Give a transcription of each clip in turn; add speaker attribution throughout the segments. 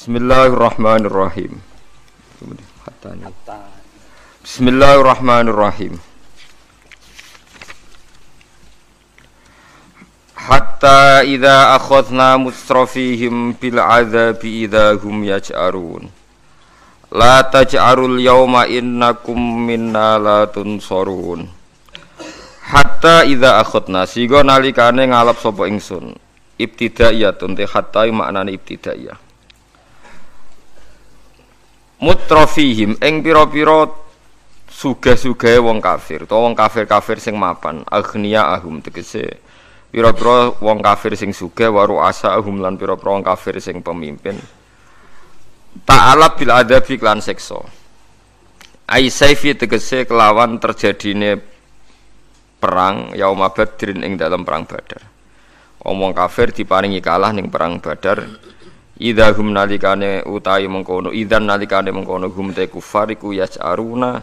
Speaker 1: Bismillahirrahmanirrahim. Bismillahirrahmanirrahim. Hatta idza akhadna mustrafihim bil adzabi idza hum yaj'arun. La taj'arul yawma innakum minna la tunsarun. Hatta idza akhadna sigo nalikane ngalap sapa ingsun. Ibtidaiyatun te hatta maknane ibtidaiyah mutrafihim ing pira-pira sugih wong kafir utawa wong kafir-kafir sing mapan agnia ahum tegese pira-pira wong kafir sing sugih waru asa ahum lan pira-pira wong kafir sing pemimpin ta'ala bil adabi lan seksa ai saifi tegese kelawan terjadine perang yauma badrin ing dalam perang badar omong kafir diparingi kalah ning perang badar Ida hum nalikane utai mengkono idan nalikane mengkono hum te kufariku yasaruna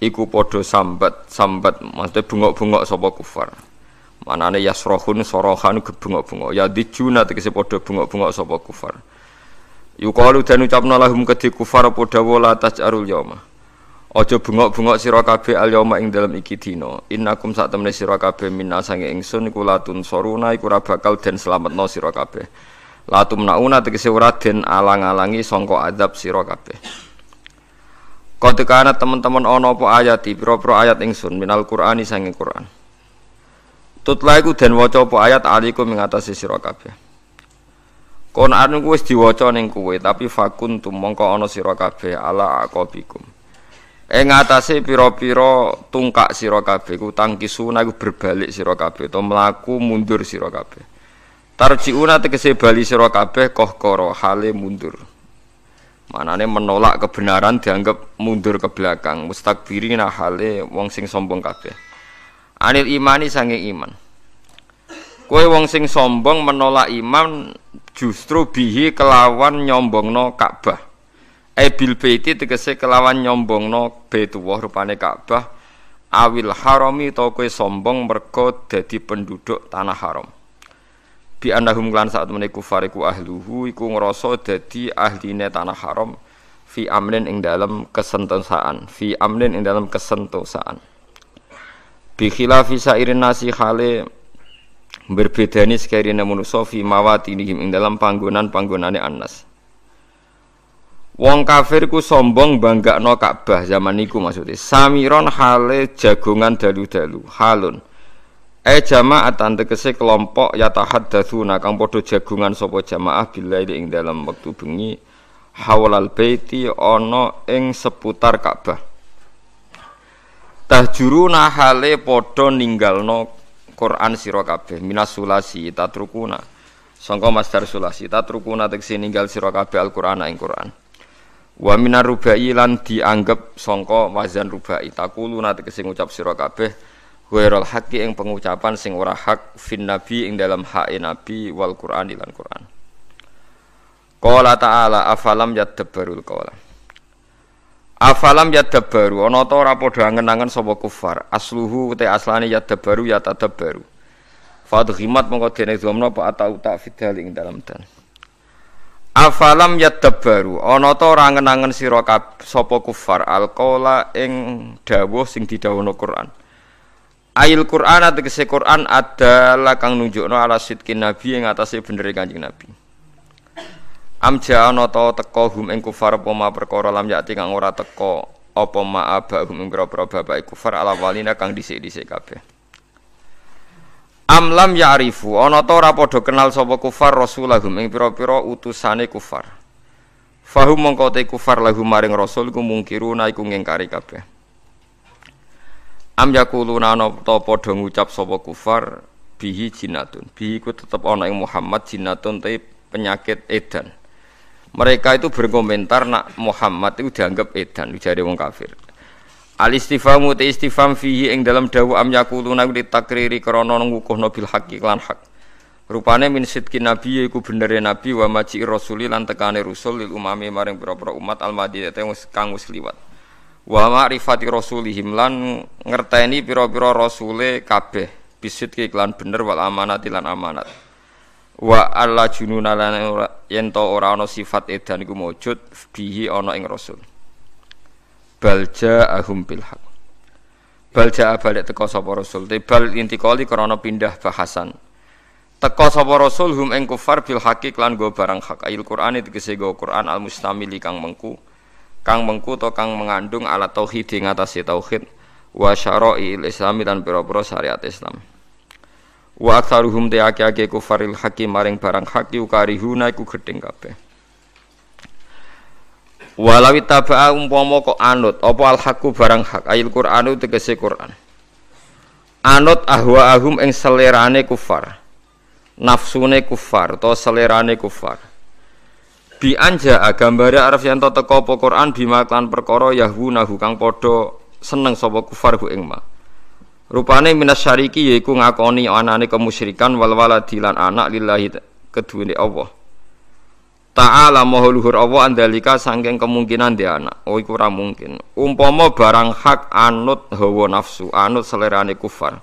Speaker 1: iku podo sambat sambat maksudnya bungok bungok sapa kufar. mana yas yasrohun sorohan bungok bungok ya dijuna kese podo bungok bungok sapa kufar. Yuqalu dan nalahum ke te kufar podo wola tas arul yoma Ojo bungok bungok sira kabeh al yoma ing dalam iki inakum sa temne si sira kabeh minasange ingsun iku latun soruna iku ora bakal selamat no sira kabeh la tumnauna tegese ora den alang-alangi sangka azab sira kabeh Kau tekana teman-teman ono apa ayati pira-pira ayat ingsun minal Qur'ani sanging Qur'an Tutla iku den waca apa ayat aliku ing atase sira kabeh Quran ku wis diwaca ning kowe tapi fakun tumangka ana sira kabeh ala aqabikum. Ing ngatasé pira-pira tungkak sira kabeh ku tangkisuna iku berbalik sira kabeh utawa mlaku mundur sira kabeh. Tarjiuna tegese bali sira kabeh kohkoro hale mundur. Manane menolak kebenaran dianggap mundur ke belakang, mustakbirina hale wong sing sombong kabeh. Anil imani sange iman. Kowe wong sing sombong menolak iman justru bihi kelawan nyombongno Ka'bah. Ebil eh, baiti tegese kelawan nyombongno Baitullah rupane Ka'bah. Awil harami to kowe sombong mergo dadi penduduk tanah haram bi annahum lan saat meniku fariku ahluhu iku ngrasa dadi ahline tanah haram fi amrin ing dalam kesentosaan fi amrin ing dalam kesentosaan bi khilafi sairin nasi khale berbedani sekiranya manusia mawati nihim ing dalam panggonan panggonane anas Wong kafir ku sombong bangga no Ka'bah zaman niku maksudnya. Samiron hale jagongan dalu-dalu halun. E eh, jama'atan kese kelompok ya tahaddatsuna kang podo jagungan sopo jamaah bila ing dalam waktu bengi hawlal baiti ono ing seputar Ka'bah. Tahjuruna hale ninggal ninggalno Quran sira kabeh minas sulasi tatrukuna. Sangka masdar sulasi tatrukuna tegese ninggal siro kabeh Al-Qur'an ing Quran. Wa minar rubai lan dianggep sangka wazan rubai takuluna tegese ngucap siro kabeh Wairul haqi yang pengucapan sing ora hak fin nabi ing dalam hak e nabi wal Qur'an lan Qur'an. Qala ta'ala afalam yadabarul qala. Afalam yadabbaru ana ta ora padha angen kufar asluhu te aslane yadabbaru ya Fadu khimat mongko dene atau tak fidal ing dalam dan. Afalam yadabbaru ana ta ora angen-angen kufar alqala ing dawuh sing didhawuhna Qur'an. Ail Qur'an kese Qur'an adalah kang nunjukno ala sidkin nabi yang atasnya benere Kanjeng Nabi. Amja ana ta teko hum ing kufar apa ma perkara lam yakti kang ora teko apa ma abahum ing pira-pira bapak kufar ala walina kang dhisik-dhisik kabeh. Am lam ya'rifu ana ta ora padha kenal sapa kufar rasulahum ing pira-pira utusane kufar. Fahum mongko te kufar lahum maring rasul ku mungkiru naiku ngingkari kabeh. Am yakuluna ana ta padha ngucap sapa kufar bihi jinatun. Bihi ku tetep ana ing Muhammad jinatun tapi penyakit edan. Mereka itu berkomentar nak Muhammad itu dianggap edan jare wong kafir. Al istifamu te istifam fihi ing dalam dawu am yakuluna ditakriri krana ngukuhna bil haqqi lan hak. Rupane min sidki nabi iku benere nabi wa maji rasuli lan tekane rusul lil umami maring pira umat al madinah kang wis liwat wa ma'rifati rasulihim lan ngerteni pira-pira rasule kabeh bisit iklan bener wal amanat lan amanat wa alla jununa lan yen to ora ana sifat edan iku wujud bihi ana ing rasul balja ahum bil haq balja balik teko sapa rasul bal intikali karena pindah bahasan teko sapa rasul hum ing kufar bil haqiq lan go barang hak ayul qur'an tegese go qur'an al mustamili kang mengku kang mengku to kang mengandung alat tauhid ing atase tauhid wa syara'i islami dan pira-pira syariat Islam. Wa aktsaruhum de akeh kufaril hakim maring barang hak karihuna iku gething kabeh. Walawi taba'a umpama kok anut apa al haqu barang hak ayil Qur'anu tegese Qur'an. Anut ahwa ahum ing selerane kufar. Nafsune kufar to selerane kufar bi anja gambare araf yen to teko apa Quran bi maklan perkara yahuna kang padha seneng sapa kufar ku ing rupane minas syariki yaiku ngakoni anane kemusyrikan wal waladi lan anak lillahi keduwene Allah Ta'ala maha luhur Allah andalika sangking kemungkinan di anak Oh iku mungkin Umpama barang hak anut hawa nafsu Anut selerane kufar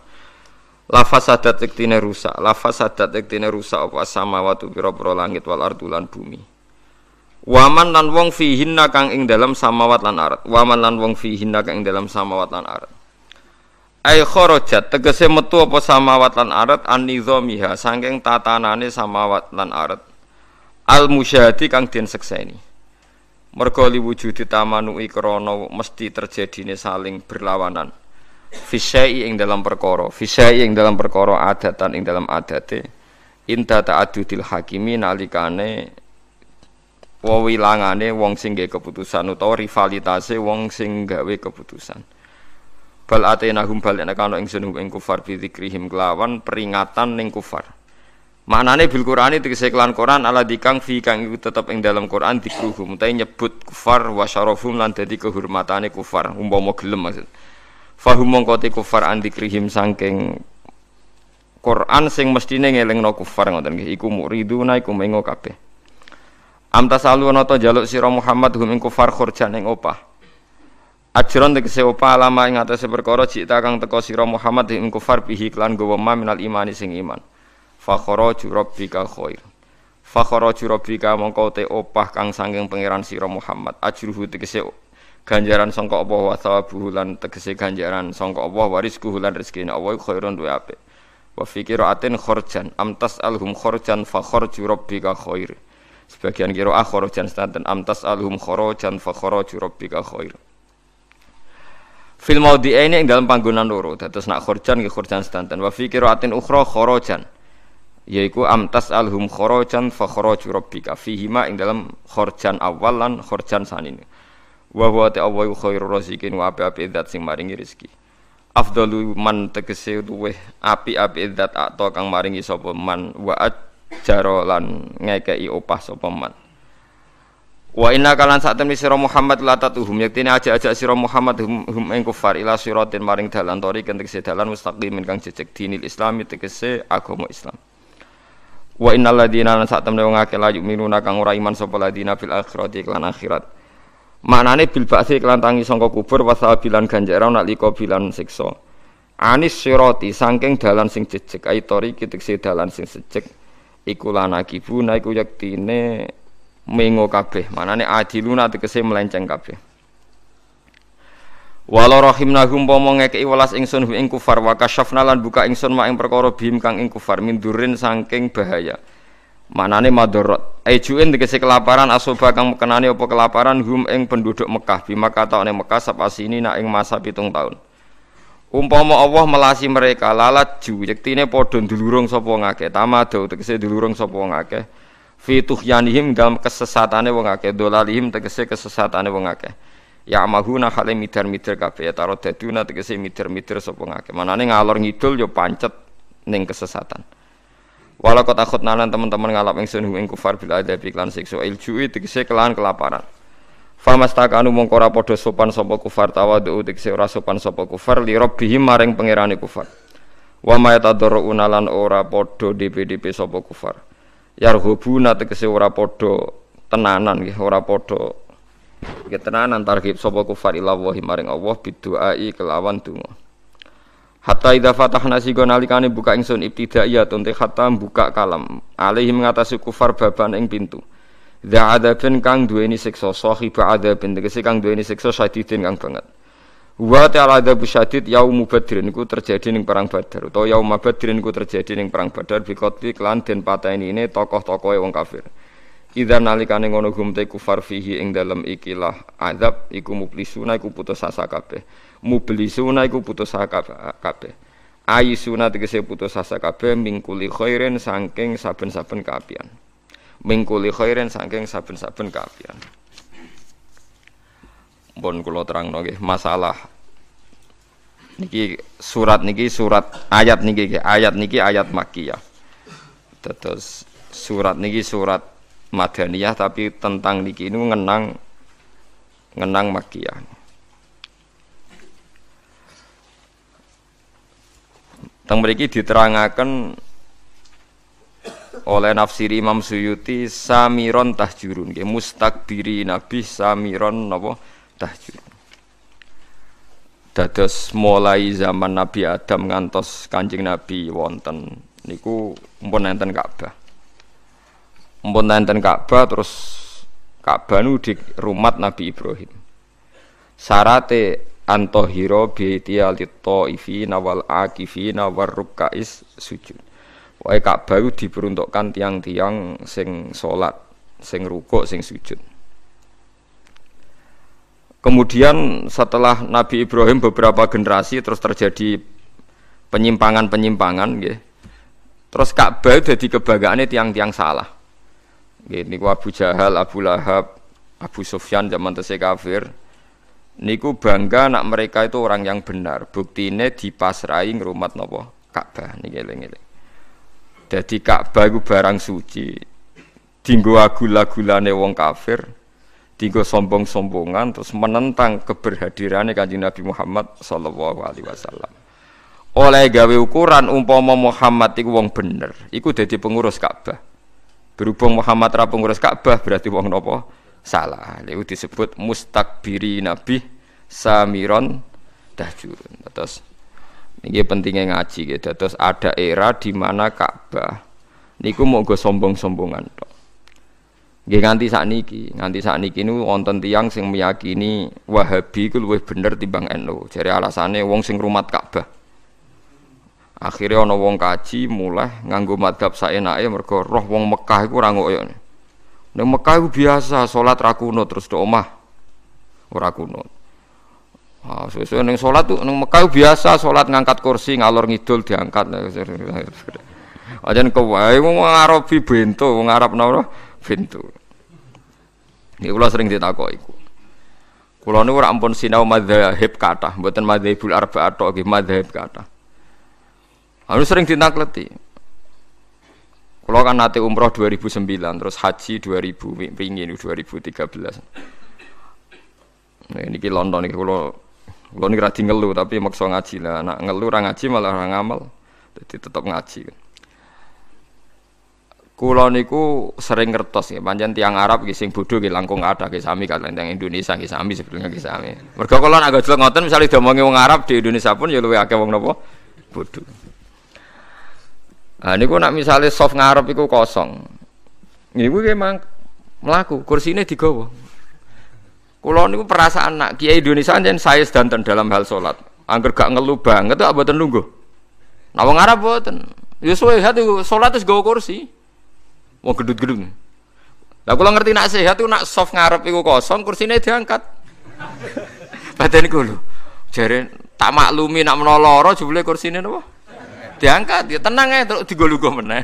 Speaker 1: Lafaz adat iktine rusak Lafaz adat iktine rusak apa sama watu pira langit wal ardulan bumi Waman lan wong fihinna kang ing dalam samawat lan arat. Waman lan wong fihinna kang ing dalam samawat lan arat. Ai kharajat tegese metu apa samawat lan arat an-nizamiha saking tatanane samawat lan arat. Al musyahati kang den sekseni. Mergo liwujudi tamanui krana mesti terjadine saling berlawanan. Fisai ing dalam perkara, fisai ing dalam perkara adatan ing dalam adate. Inta til hakimi nalikane wewilangane wong sing gawe keputusan utawa rivalitase wong sing gawe keputusan bal hum bal ana ingsun ing kufar bi zikrihim kelawan peringatan ning kufar Maknane bil Qur'ani tegese kelan Qur'an ala dikang fi kang iku tetep ing dalam Qur'an dikruhu Mutai nyebut kufar wa syarafum lan dadi kehormatane kufar umpama gelem maksud. Fahum mongko te kufar andikrihim saking Qur'an sing mestine ngelingno kufar ngoten nggih iku muridu iku mengo kabeh. Amtasalu nata jaluk sira Muhammad hum ing kufar khurjan ing opah. Ajron tegese opah lama ing atase perkara cita kang teko sira Muhammad ing kufar bihi klan gowo ma minal imani sing iman. Fa kharaju rabbika khair. Fa kharaju rabbika mongko te opah kang sanging pangeran sira Muhammad. Ajruhu tegese ganjaran sangka apa wa thawabuhu lan tegese ganjaran sangka apa warisku lan rezekine Allah khairun duwe apik. Wa fikiratin khurjan amtas alhum khurjan fa kharaju rabbika khair. Sebagian kira akhorojan stanten amtas alhum khorojan fakhoroju rabbika khair. film maudi ini yang dalam panggungan loro. Terus nak khorojan ke khorojan stanten. Wa fi kiraatin ukhra khorojan. yaitu amtas alhum khorojan fakhoroju rabbika. Fihima yang dalam khorojan awal lan san ini Wa huwa ta'awwayu khairu razikin wa api-api zat sing maringi rezeki. afdalu man tegese luweh api-api zat atau kang maringi sapa man wa jarolan ngekei opah sapa man Wa inna kalan saat temen sira Muhammad la tatuhum yaktine aja-aja sira Muhammad hum, hum ing kufar ila siratin maring dalan tori kentek dalan mustaqim kang jejeg dinil islami ya tegese agama Islam. Wa innal ladina lan saat temen wong akeh layu minuna kang ora iman sapa ladina fil akhirati lan akhirat. Maknane bil ba'si lan tangi sangka kubur wasabilan ganjaran nalika bilan siksa. Anis sirati sangking dalan sing jejeg aitori tori kentek ya dalan sing jejeg iku lanakibuna iku yektine mengo kabeh manane adiluna tegese melenceng kabeh Walau rahimnahum pomo ngekei welas ingsun hu ing kufar wa kasyafna lan buka ingsun ma ing perkara bihim kang ing kufar mindurin saking bahaya manane madorot ejuin tegese kelaparan asoba kang kenani apa kelaparan hum ing penduduk Mekah bima kataone Mekah sapasi asini nak ing masa pitung tahun Umpama Allah melasi mereka lalat ju yektine padha ndulurung sapa ngakeh tamado tegese ndulurung sapa ngakeh fituh yanihim dalam kesesatane wong akeh dolalihim tegese kesesatane wong akeh ya mahuna hale mitir-mitir kabeh taro daduna tegese mitir-mitir sapa mana manane ngalor ngidul yo ya pancet ning kesesatan Walau kota nalan teman-teman ngalap ingsun ing kufar bila ada iklan seksual ju'i tegese kelan kelaparan. Famastakanu mongko ora padha sopan sapa kufar tawadhu tekse ora sopan sapa kufar li rabbihim maring pangerane kufar. Wa ma yatadarruna lan ora padha DPDP sapa kufar. Yarghubuna tekse ora padha tenanan nggih ora padha nggih tenanan targhib sapa kufar ila wahi maring Allah biduai kelawan donga. Hatta idza fatahna sigon nalikane buka ingsun ibtidaiyatun te hatta buka kalam alaihi ngatasi kufar baban ing pintu. Dza adzabin kang duweni siksa sahiba adzabin tegese kang duweni siksa syadidin kang banget. Wa ta'ala adzabu syadid yaum badrin iku terjadi ning perang Badar utawa yau badrin ku terjadi ning perang Badar bi qatli lan den pateni ini tokoh tokoh wong kafir. Idza nalikane ngono gumte kufar fihi ing dalem ikilah adab iku mublisuna iku putus asa kabeh. Mublisuna iku putus asa kabeh. Aisuna tegese putus asa kabeh mingkuli khairin saking saben-saben kaapian mingkuli khairin saking saben-saben kafian. Bon kula terang nggih masalah niki surat niki surat ayat niki ayat niki ayat makiyah. Terus surat niki surat madaniyah tapi tentang niki ini ngenang ngenang makiyah. Teng mriki diterangaken oleh nafsir Imam Suyuti samiron tahjurun nggih mustakbiri nabi samiron napa tahjurun dados mulai zaman Nabi Adam ngantos Kanjeng Nabi wonten niku mpun nenten Ka'bah mpun nenten Ka'bah terus Ka'bah nu di rumat Nabi Ibrahim Sarate antohiro bi'tiya lit nawal wal-akifina war sujud Wae Ka'bah diperuntukkan tiang-tiang sing salat, sing ruko, sing sujud. Kemudian setelah Nabi Ibrahim beberapa generasi terus terjadi penyimpangan-penyimpangan gitu. Terus Ka'bah jadi kebanggaane tiang-tiang salah. Ini niku Abu Jahal, Abu Lahab, Abu Sufyan zaman tersebut kafir. Niku bangga nak mereka itu orang yang benar. Buktine dipasrai nopo kak Ka'bah nih geleng-geleng. Jadi Ka'bah iku barang suci. Dinggo agula-gulane wong kafir, tinggo sombong-sombongan terus menentang keberhadirannya Kanjeng Nabi Muhammad sallallahu alaihi wasallam. Oleh gawe ukuran umpama Muhammad itu wong bener, itu jadi pengurus Ka'bah. Berhubung Muhammad ra pengurus Ka'bah berarti wong nopo? Salah. Itu disebut mustakbiri nabi samiron dahjurun. Terus ini pentingnya ngaji gitu. Terus ada era di mana Ka'bah niku mau gue sombong-sombongan tok. Nggih nganti sakniki, nganti niki niku wonten tiang sing meyakini Wahabi iku lebih bener timbang NU. Cari alasannya, wong sing rumat Ka'bah. Akhirnya ono wong kaji mulai nganggo madhab saenake mergo roh wong Mekah iku ora ngoyo. Ning Mekah iku biasa sholat ra terus doa omah ora Ah, -so, neng sholat tuh neng Mekah biasa sholat ngangkat kursi ngalor ngidul diangkat. Aja neng kewai mau ngarap di bintu, mau ngarap nawa bintu. Ini ulah sering ditakoi ku. Kulo nu ora ampun sinau madhab kata buatan madzhabul arba atau gimana madhab kata aku sering ditakleti. Kulo kan nate umroh 2009 terus haji 2000 pingin 2013. Nah, di London ini kulo kalau ini rajin ngeluh tapi maksa ngaji lah. Nak ngeluh orang ngaji malah orang ngamal. Jadi tetap ngaji. Kulo niku sering ngertos ya, panjang tiang Arab gising sing bodho ki langkung ada ki sami kalian Indonesia ki sami sebetulnya ki sami. Mergo kula nak misalnya ngoten misale diomongi wong Arab di Indonesia pun ya lebih akeh wong napa bodho. Ah niku nak misalnya soft ngarep iku kosong. Niku ki melaku kursi ini digawa. Kulo niku perasaan nak kiai Indonesia anjen saya sedanten dalam hal solat Angger gak ngeluh banget tuh aboten ah, lungguh. Nah wong Arab boten. Ya suwe hati salat terus gawa kursi. Wong gedut-gedut. Lah kula ngerti nak sehat tuh nak soft ngarep iku kosong kursine diangkat. Badan iku lho. Jare tak maklumi nak menoloro jebule kursine napa? Diangkat ya tenang ae terus digolugo meneh.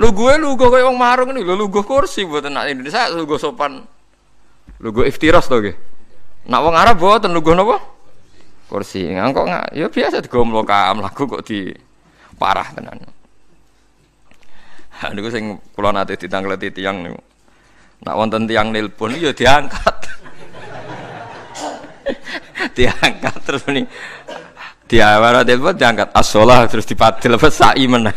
Speaker 1: Luguhe lugu kaya wong marung niku lho lugu kursi boten nak Indonesia lugu sopan. Lugu iftiras to nggih. Nak wong Arab boten lugu napa? Kursi. Engko nggak ya biasa digomlo ka mlaku kok di parah tenan. Ha niku sing kula nate ditangleti tiyang niku. Nak wonten tiyang nelpon ya diangkat. diangkat terus dia diawara telepon diangkat asolah terus dipatil apa sa'i mana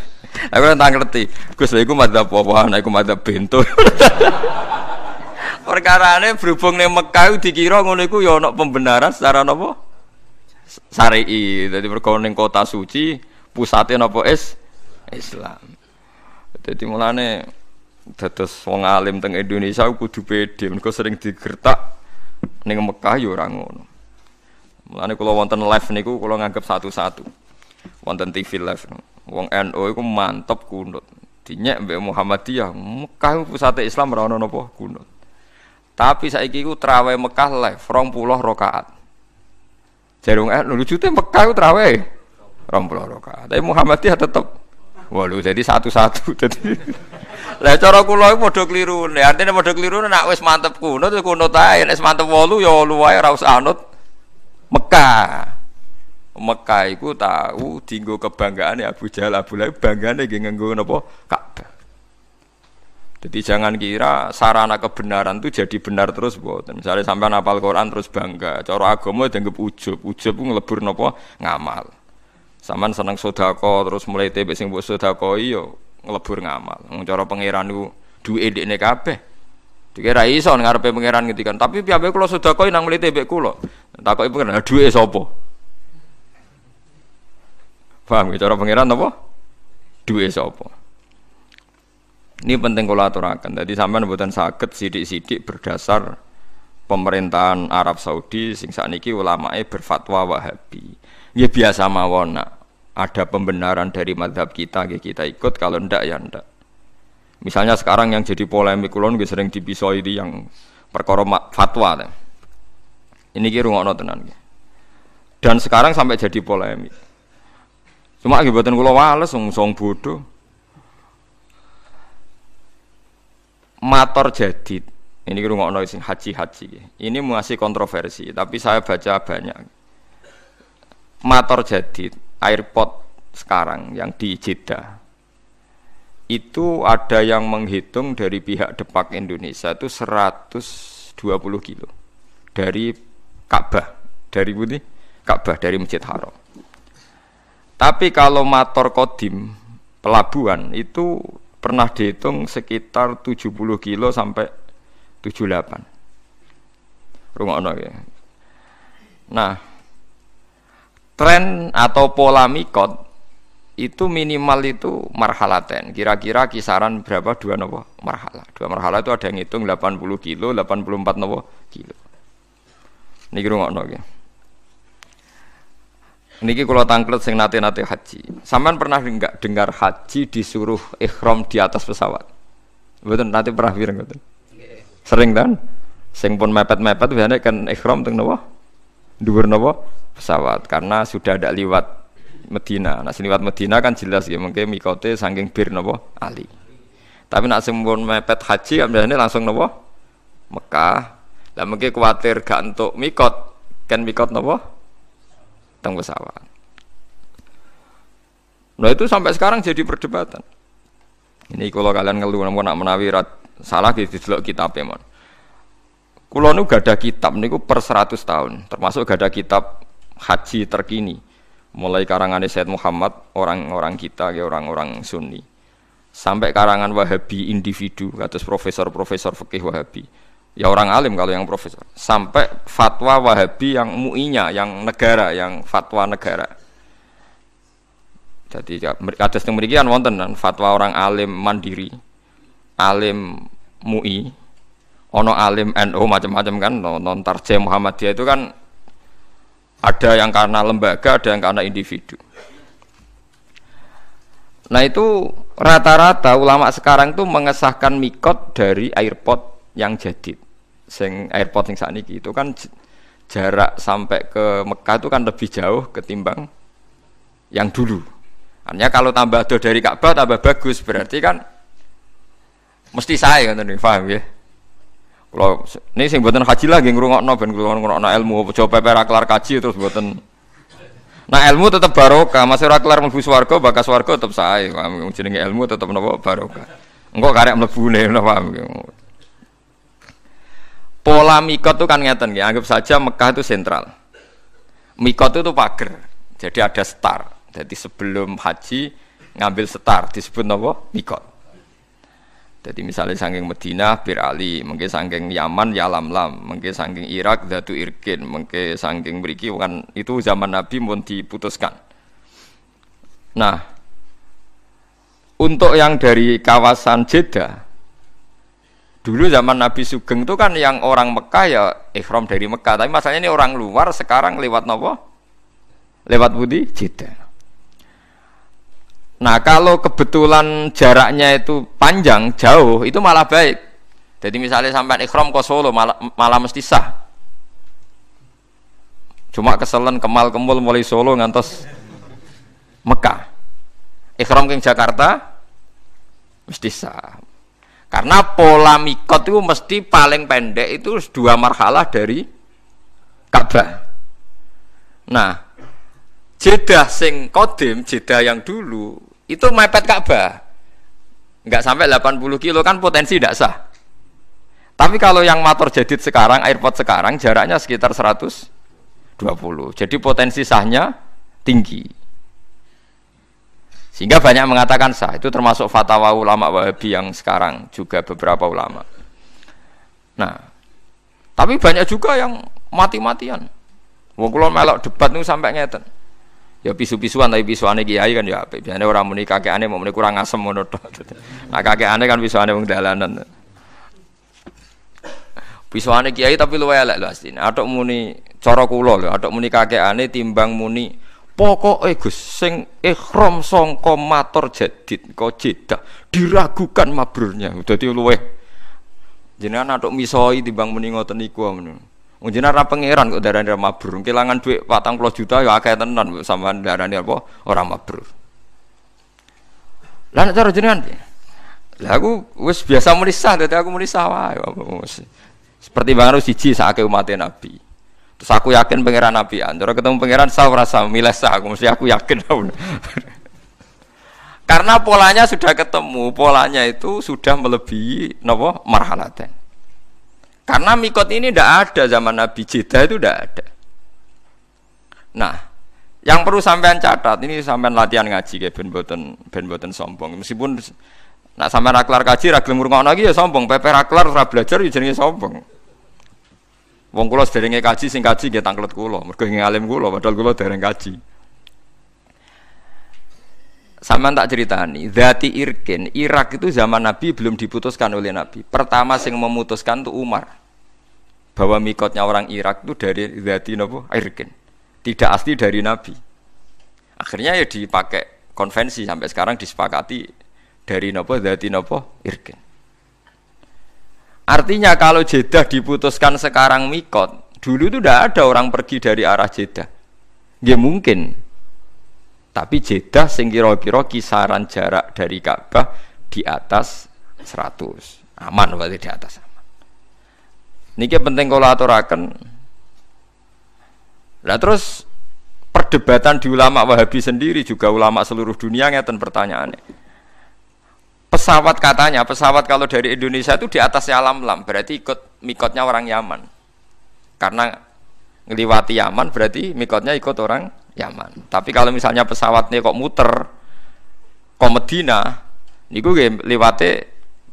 Speaker 1: aku nanti ngerti Gus lha aku madzhab popohan aku iku perkarane berhubung nih Mekah dikira ngono yono ya pembenaran secara nopo Syar'i. jadi mergo kota suci pusate nopo es Islam. jadi mulane dados wong alim teng Indonesia kudu pede mergo sering digertak ning Mekah ya ora ngono. Mulane kula wonten live niku kula nganggep satu-satu. Wonten TV live. Wong NU iku mantep kunut. Dinyek mbek Muhammadiyah, Mekah pusate Islam ora nopo napa kunut. Tapi saiki ku trawe Mekah live rong puluh rokaat. Jadi eh, lucu teh Mekah ku trawe rong puluh rokaat. Tapi Muhammadiyah tetep walu jadi satu-satu jadi lah cara kula iku padha kliru ya artine padha kliru nek wis mantep kuno terus kuno tae nek mantep walu, ya wolu wae ora usah anut Mekah Mekah iku tahu dinggo ya Abu Jahal Abu Lahab banggane nggih nganggo napa jadi jangan kira sarana kebenaran itu jadi benar terus buat Misalnya sampai hafal Quran terus bangga, cara agama ya dianggap ujub, ujub ku ngelebur nopo ngamal. Saman senang sodako terus mulai tebek sing buat sodako yo ya ngelebur ngamal. Wong cara pangeran ku duwe ndekne kabeh. Dikira iso ngarepe pangeran ngetikan, tapi piye kulo sodakoi nang mulai kulo, kula. Takoki pangeran dua esopo, Paham ya cara pangeran nopo dua esopo. Ini penting kalau aturakan. Jadi sampean buatan sakit sidik-sidik berdasar pemerintahan Arab Saudi sing sakniki ulamae berfatwa Wahabi. Ya biasa mawon Ada pembenaran dari madhab kita, ya kita ikut. Kalau ndak ya ndak. Misalnya sekarang yang jadi polemik kulon gue sering dipisoi di yang perkara fatwa. Deh. Ini kira ngono tenan. Dan sekarang sampai jadi polemik. Cuma akibatnya kulo wales, song bodoh. Mator Jadid. Ini ngono sing haji-haji. Ini masih kontroversi, tapi saya baca banyak. Mator Jadid, airport sekarang yang di Jeddah. Itu ada yang menghitung dari pihak Depak Indonesia itu 120 kilo dari Ka'bah, dari Budi Ka'bah dari Masjid Haram. Tapi kalau motor Kodim pelabuhan itu pernah dihitung sekitar 70 kilo sampai 78 rumah ono ya nah tren atau pola mikot itu minimal itu marhalaten kira-kira kisaran berapa dua nopo marhala dua marhala itu ada yang hitung 80 kilo 84 nopo kilo ini rumah ono ya Niki kalau tangklet sing nate-nate haji. Saman pernah nggak dengar haji disuruh ikhram di atas pesawat? Betul, nanti pernah bilang betul. Sering kan? Sing pun mepet-mepet biasanya kan ikhram teng nawa, Dhuwur nawa Pesawat karena sudah ada liwat Medina. Nah, sini liwat Medina kan jelas ya mungkin mikote saking bir nawa Ali. Tapi nak sing pun mepet haji kan biasanya langsung nawa Mekah. Lah mungkin khawatir gak untuk mikot. Kan mikot nawa teng pesawat. Nah itu sampai sekarang jadi perdebatan. Ini kalau kalian ngeluh namun nak menawi rat, salah gitu delok kitab ya mon. Kulo nu gada kitab niku per 100 tahun, termasuk gada kitab haji terkini. Mulai karangan Syed Muhammad orang-orang kita ya orang-orang Sunni. Sampai karangan Wahabi individu, kados profesor-profesor fikih Wahabi ya orang alim kalau yang profesor sampai fatwa wahabi yang muinya yang negara yang fatwa negara jadi ya, ada yang memiliki kan wonten kan, fatwa orang alim mandiri alim MUI ono alim NU macam-macam kan non Muhammad Muhammadiyah itu kan ada yang karena lembaga ada yang karena individu nah itu rata-rata ulama sekarang tuh mengesahkan mikot dari airport yang jadid sing airport sing ini itu kan jarak sampai ke Mekah itu kan lebih jauh ketimbang yang dulu. Artinya kalau tambah do dari Ka'bah tambah bagus berarti kan mesti saya kan tadi paham ya. Kalau ini sing buatan haji lagi no ben no ilmu coba perak kelar kaji terus buatan Nah ilmu tetap barokah, masih ora kelar mlebu swarga, bakas swarga tetap sae. Jenenge ilmu tetap nopo barokah. Enggak karek mlebu ne nopo paham. Pola mikot itu kan ngeten ya, anggap saja Mekah itu sentral. Mikot itu, pagar. Jadi ada star. Jadi sebelum haji ngambil star disebut nopo mikot. Jadi misalnya sangking Medina, Bir Ali, mungkin sangking Yaman, Yalam Lam, mungkin sangking Irak, Datu Irkin, mungkin sangking Beriki, kan itu zaman Nabi pun diputuskan. Nah, untuk yang dari kawasan Jeddah, Dulu zaman Nabi Sugeng itu kan yang orang Mekah ya ikhram dari Mekah, tapi masalahnya ini orang luar sekarang lewat nopo? Lewat Budi Jeddah. Nah, kalau kebetulan jaraknya itu panjang, jauh, itu malah baik. Jadi misalnya sampai ikhram ke Solo malah, malah mesti sah. Cuma keselen kemal kemul mulai Solo ngantos Mekah. Ikhram ke Jakarta mesti sah. Karena pola mikot itu mesti paling pendek itu dua marhalah dari Ka'bah. Nah, jeda sing kodim, jeda yang dulu itu mepet Ka'bah. Enggak sampai 80 kilo kan potensi tidak sah. Tapi kalau yang motor jadid sekarang, airport sekarang jaraknya sekitar 120. Jadi potensi sahnya tinggi. Sehingga banyak mengatakan sah. Itu termasuk fatwa ulama Wahabi yang sekarang juga beberapa ulama. Nah, tapi banyak juga yang mati-matian. Wong kula melok debat niku sampai ngeten. Ya pisu-pisuan tapi pisuane kiai kan ya apik. orang ora muni kakeane mau muni kurang asem ngono to Nah kakeane kan pisuane wong dalanan. Pisuane kiai tapi luwe elek lho asline. Atok muni cara kula lho, atok muni kakeane timbang muni pokok egus sing eh songko matur jadid kau jeda diragukan mabrurnya. Dadi luweh jenengan atuk misoi timbang muni ngoten niku men. Jenengan ra pangeran kok darah mabrur. duit patang puluh juta ya akeh tenan sama darah apa orang mabrur. Lah nek cara jenengan Lah aku wes biasa menisah dadi aku menisah wah Seperti Bang Harus cici saat umat Nabi. Terus aku yakin pangeran Nabi Andor ketemu pangeran saya merasa milih sah aku mesti aku yakin. Karena polanya sudah ketemu, polanya itu sudah melebihi nopo marhalaten. Karena mikot ini tidak ada zaman Nabi Jeda itu tidak ada. Nah, yang perlu sampean catat ini sampean latihan ngaji kayak ben boten ben boten sombong. Meskipun nak sampean raklar kaji raklar murung lagi ya sombong, pepe ra raklar belajar ya sombong. Wong kula sederenge kaji sing kaji nggih tanglet kula, mergo ing alim kula padahal kula dereng kaji. Sama tak ceritani, Zati Irkin, Irak itu zaman Nabi belum diputuskan oleh Nabi. Pertama sing memutuskan itu Umar. Bahwa mikotnya orang Irak itu dari Zati napa? Irkin. Tidak asli dari Nabi. Akhirnya ya dipakai konvensi sampai sekarang disepakati dari napa? Zati napa? Irkin. Artinya kalau Jeda diputuskan sekarang mikot, dulu itu tidak ada orang pergi dari arah Jeda, Ya mungkin. Tapi Jeda sing kira-kira kisaran jarak dari Ka'bah di atas 100. Aman berarti di atas aman. Niki penting kalau aturaken. Lah terus perdebatan di ulama Wahabi sendiri juga ulama seluruh dunia ngeten pertanyaannya pesawat katanya pesawat kalau dari Indonesia itu di atasnya alam lam berarti ikut mikotnya orang Yaman karena ngeliwati Yaman berarti mikotnya ikut orang Yaman tapi kalau misalnya pesawatnya kok muter ke Medina gue liwate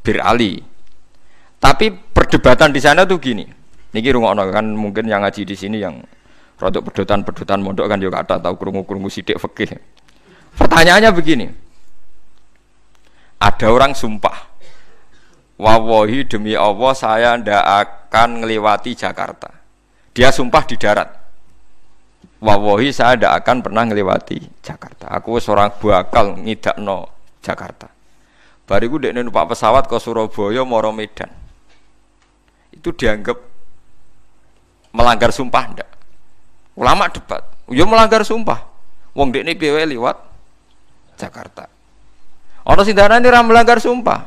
Speaker 1: Bir Ali tapi perdebatan di sana tuh gini niki orang kan mungkin yang ngaji di sini yang produk perdebatan perdebatan mondok kan juga ada tahu kerungu kerungu sidik fakih pertanyaannya begini ada orang sumpah wawohi demi Allah saya tidak akan ngelewati Jakarta dia sumpah di darat wawohi saya tidak akan pernah ngelewati Jakarta aku seorang bakal ngidak no Jakarta bariku dek numpak pesawat ke Surabaya moro Medan itu dianggap melanggar sumpah ndak ulama debat ya melanggar sumpah wong dek ini liwat Jakarta Ono sing darani ora melanggar sumpah.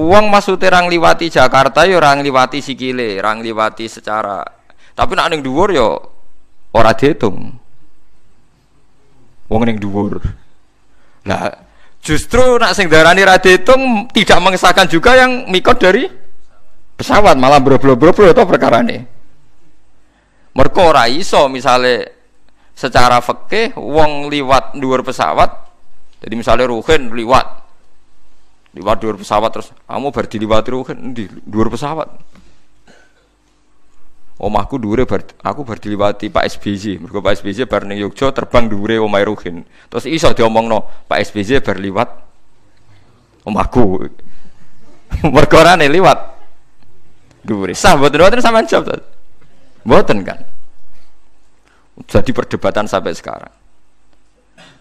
Speaker 1: Uang masuk terang liwati Jakarta yo ya orang liwati sikile, orang liwati secara. Tapi nak ning dhuwur yo ya ora diitung. Wong ning dhuwur. Lah justru nak sing darani ra diitung tidak mengesahkan juga yang mikot dari pesawat malah bro-bro-bro itu perkara nih. Mereka ora iso misale secara fakih, wong liwat dua pesawat jadi misalnya Ruhin liwat, liwat dua pesawat terus, kamu liwat Ruhin di dua pesawat. aku dure ber, aku berdiliwati Pak SBJ, berkuah Pak SBJ bar Yogyo terbang dure Om Ruhin. Terus iso no, Pak SBJ berliwat aku berkoran ora liwat dure. Sah dua terus sama jawab. Boten kan. Jadi perdebatan sampai sekarang.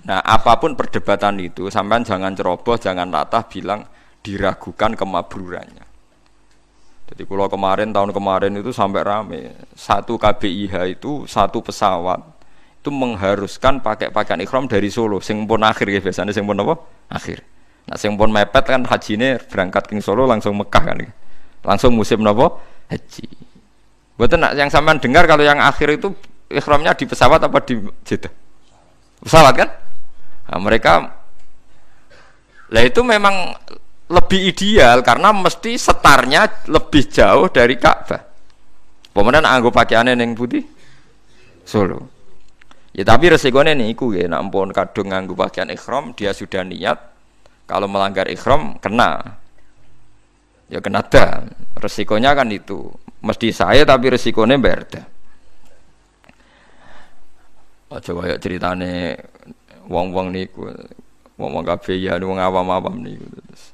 Speaker 1: Nah, apapun perdebatan itu, sampean jangan ceroboh, jangan latah bilang diragukan kemabrurannya. Jadi kalau kemarin tahun kemarin itu sampai rame satu KBIH itu satu pesawat itu mengharuskan pakai pakaian ikhram dari Solo. Sing pun akhir ya biasanya sing pun apa? Akhir. Nah sing pun mepet kan haji ini berangkat ke Solo langsung Mekah kan. Langsung musim apa? Haji. Buat nak yang sampean dengar kalau yang akhir itu ikhramnya di pesawat apa di jeda Pesawat kan? Nah, mereka lah itu memang lebih ideal karena mesti setarnya lebih jauh dari Ka'bah. Pemenan anggo pakaiannya yang putih Solo. Ya tapi resikonya nih iku ya nak kadung nganggo pakaian ikhram dia sudah niat kalau melanggar ikhram kena. Ya kena dah. Resikonya kan itu. Mesti saya tapi resikonya berda. coba yuk ceritane wong-wong niku wong-wong kabeh ya wong awam-awam niku terus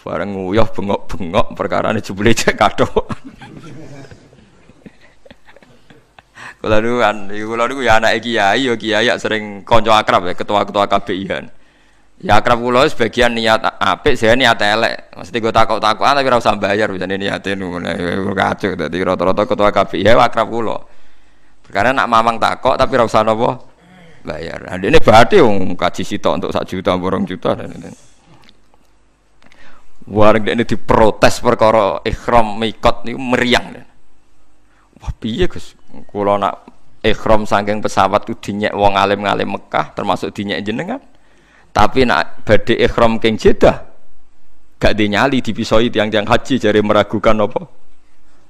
Speaker 1: bareng nguyuh bengok-bengok nih jebule cek kado. kula niku kan, kula niku ya anak kiai ya kiai sering konco akrab ya ketua-ketua kafe ya akrab kula sebagian niat apik saya niat elek mesti gue takok-takokan tapi ora usah bayar bisa niate ngono nah, ya, ya, kacau dadi rata-rata ketua KBI ya akrab kula perkara nak mamang takok tapi ora usah napa bayar. Nah, ini berarti yang kaji sitok untuk satu juta, borong juta dan ini. Warga ini diprotes perkara ikhram mikot ini meriang. Wah piye Gus, kalau nak ikhram saking pesawat itu dinyek wong alim-alim Mekah termasuk dinyek jenengan. Tapi nak badai ikhram keng jeda, gak dinyali dipisoi tiang-tiang haji jadi meragukan apa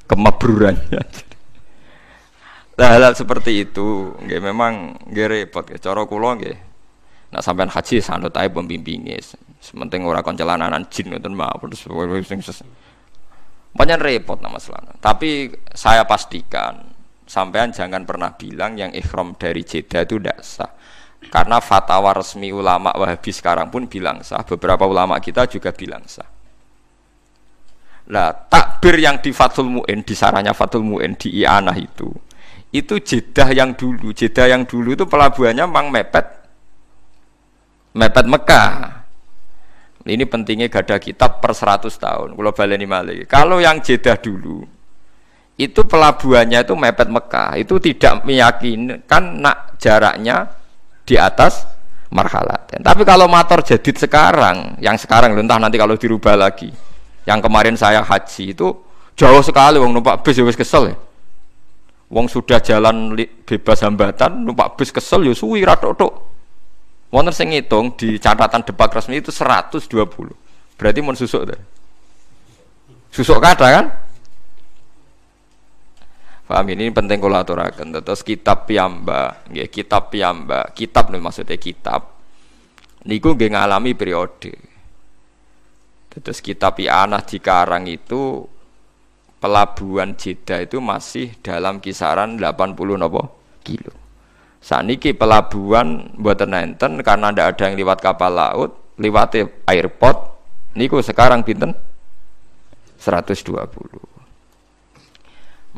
Speaker 1: kemabrurannya. Nah, hal -hal seperti itu gak memang gak repot gak coro kula gak. Nah, sampean haji sanut ae pembimbingnya, sementing orang kon anan jin ngoten mawon Banyak repot nama selana. Tapi saya pastikan sampean jangan pernah bilang yang ikhram dari jeda itu tidak sah. Karena fatwa resmi ulama Wahabi sekarang pun bilang sah. Beberapa ulama kita juga bilang sah. Nah, takbir yang di Fatul Mu'in, di saranya Fatul Mu'in, di I'anah itu itu jedah yang dulu jedah yang dulu itu pelabuhannya memang mepet mepet Mekah ini pentingnya gada kitab per 100 tahun kalau baleni malik kalau yang jedah dulu itu pelabuhannya itu mepet Mekah itu tidak meyakinkan nak jaraknya di atas marhalat tapi kalau motor jadid sekarang yang sekarang entah nanti kalau dirubah lagi yang kemarin saya haji itu jauh sekali wong numpak bis ya kesel ya Wong sudah jalan bebas hambatan, numpak bis kesel ya suwi ratok-tok. Wonten sing ngitung di catatan debat resmi itu 120. Berarti mun susuk deh. Susuk kada kan? Paham ini penting kula aturaken. Terus kitab piyamba, nggih kitab piyamba, kitab nih maksudnya kitab. Niku nggih ngalami periode. Terus kitab pianah dikarang itu pelabuhan Jeddah itu masih dalam kisaran 80 nopo kilo. Saniki pelabuhan buat nenten karena tidak ada yang lewat kapal laut, lewat airport. Niku sekarang binten 120.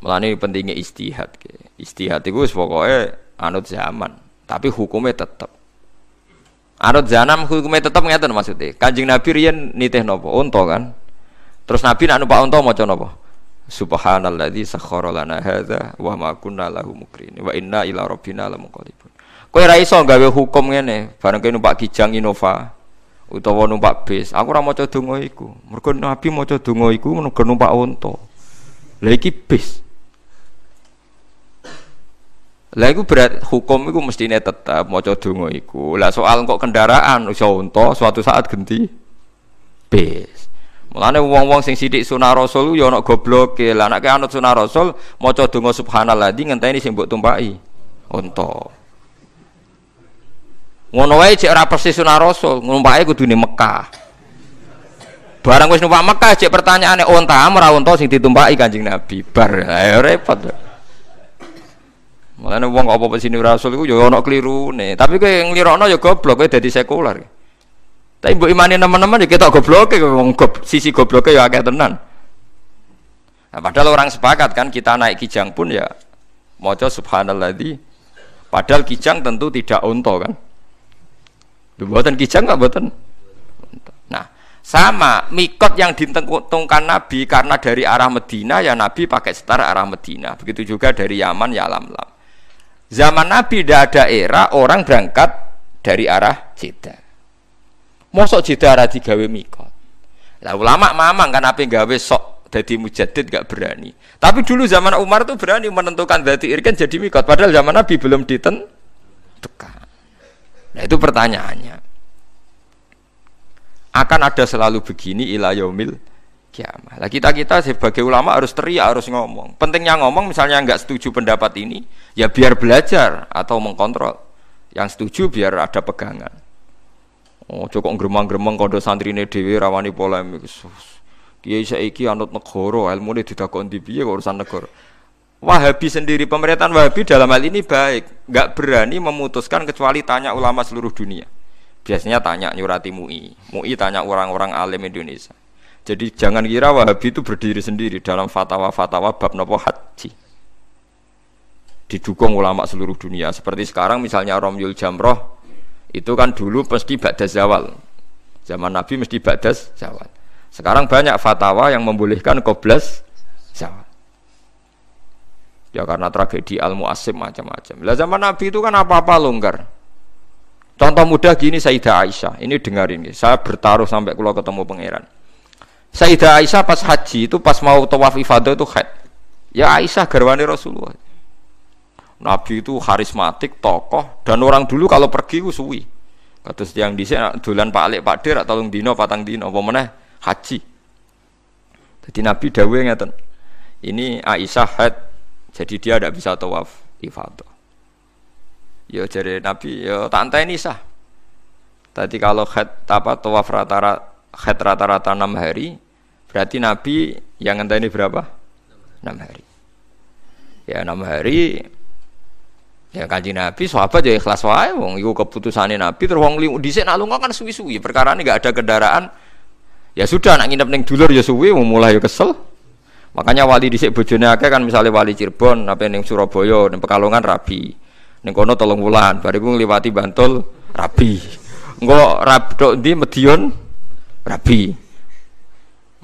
Speaker 1: Melani pentingnya istihad. Istihad itu pokoknya anut zaman, tapi hukumnya tetap. Anut zaman hukumnya tetap tahu maksudnya. Kanjeng Nabi Rian nitih nopo unta kan. Terus Nabi nak numpak mau maca nopo? Subhanalladzi sakhkhara lana hadza wa ma kunna lahu mukrin wa inna ila rabbina lamunqalibun. Kowe ra iso gawe hukum ngene, bareng kowe numpak kijang inova. utawa numpak bis. Aku ora maca donga iku. Mergo Nabi maca donga iku menuga numpak unta. Lah bis. Lah iku berat hukum iku mestine tetap maca donga iku. Lah soal kok kendaraan iso onto. suatu saat ganti bis. Mulane wong-wong sing sithik sunah rasul ya ana gobloke. Lah nek anut sunah rasul maca donga di ngenteni sing mbok tumpaki. Unta. Ngono wae cek ora persis sunah rasul, numpake kudune Mekah. Barang wis numpak Mekah cek pertanyaane unta oh, ora unta sing ditumpaki Kanjeng Nabi. Bar ayo ya, repot. Mulane wong apa-apa sini rasul iku ya ana klirune. Tapi kowe nglirokno ya goblok kowe dadi sekuler. Tapi bu imani teman-teman ya kita goblok ya wong sisi goblok ya agak tenan. Nah, padahal orang sepakat kan kita naik kijang pun ya mojo subhanallah di. Padahal kijang tentu tidak unta kan. Buatan kijang nggak buatan. Nah sama mikot yang ditengkutungkan Nabi karena dari arah Medina ya Nabi pakai setar arah Medina. Begitu juga dari Yaman ya alam lam. Zaman Nabi tidak ada era orang berangkat dari arah Jeddah mosok tiga digawe mikot lah ulama mamang kan apa gawe sok jadi mujadid gak berani tapi dulu zaman Umar tuh berani menentukan dati irkan jadi mikot padahal zaman Nabi belum ditentukan nah itu pertanyaannya akan ada selalu begini ilayomil kiamat. kiamah. Lah kita kita sebagai ulama harus teriak harus ngomong. Pentingnya ngomong misalnya nggak setuju pendapat ini ya biar belajar atau mengkontrol. Yang setuju biar ada pegangan. Oh, cocok gremang-gremeng kondo ini Dewi rawani polemik. Kiai iki anut negara, ilmune didakon di piye urusan negara. Wahabi sendiri pemerintahan Wahabi dalam hal ini baik, nggak berani memutuskan kecuali tanya ulama seluruh dunia. Biasanya tanya nyurati MUI, MUI tanya orang-orang alim Indonesia. Jadi jangan kira Wahabi itu berdiri sendiri dalam fatwa-fatwa bab nopo haji. Didukung ulama seluruh dunia. Seperti sekarang misalnya Romyul Jamroh itu kan dulu mesti badas zawal. Zaman Nabi mesti badas zawal. Sekarang banyak fatwa yang membolehkan koblas zawal. Ya karena tragedi al muasim macam-macam. Lah zaman Nabi itu kan apa-apa longgar. Contoh mudah gini Sayyidah Aisyah. Ini dengarin ini. Ya. Saya bertaruh sampai kalau ketemu pangeran. Sayyidah Aisyah pas haji itu pas mau tawaf ifadah itu khed. Ya Aisyah garwani Rasulullah. Nabi itu karismatik, tokoh, dan orang dulu kalau pergi itu suwi. Kata yang di sini, dolan Pak Alek, Pak Dir atau dino patang dino apa mana haji. Jadi Nabi Dawei ngerti, Ini Aisyah had jadi dia tidak bisa tawaf ifadah. Ya jadi Nabi ya tante ini sah. Tadi kalau had apa tawaf rata-rata had rata-rata enam hari, berarti Nabi yang ini berapa? Enam hari. Ya enam hari Ya kanji Nabi, sahabat ya ikhlas wae wong iku keputusane Nabi terus wong liu dhisik nak lunga kan suwi-suwi, perkara ini gak ada kendaraan. Ya sudah nak nginep ning dulur ya suwi wong mulai ya kesel. Makanya wali dhisik bojone akeh kan misalnya wali Cirebon apa ning Surabaya, ning Pekalongan rabi. Ning kono tolong wulan, bar iku ngliwati Bantul rabi. Engko rab tok ndi Medion rabi.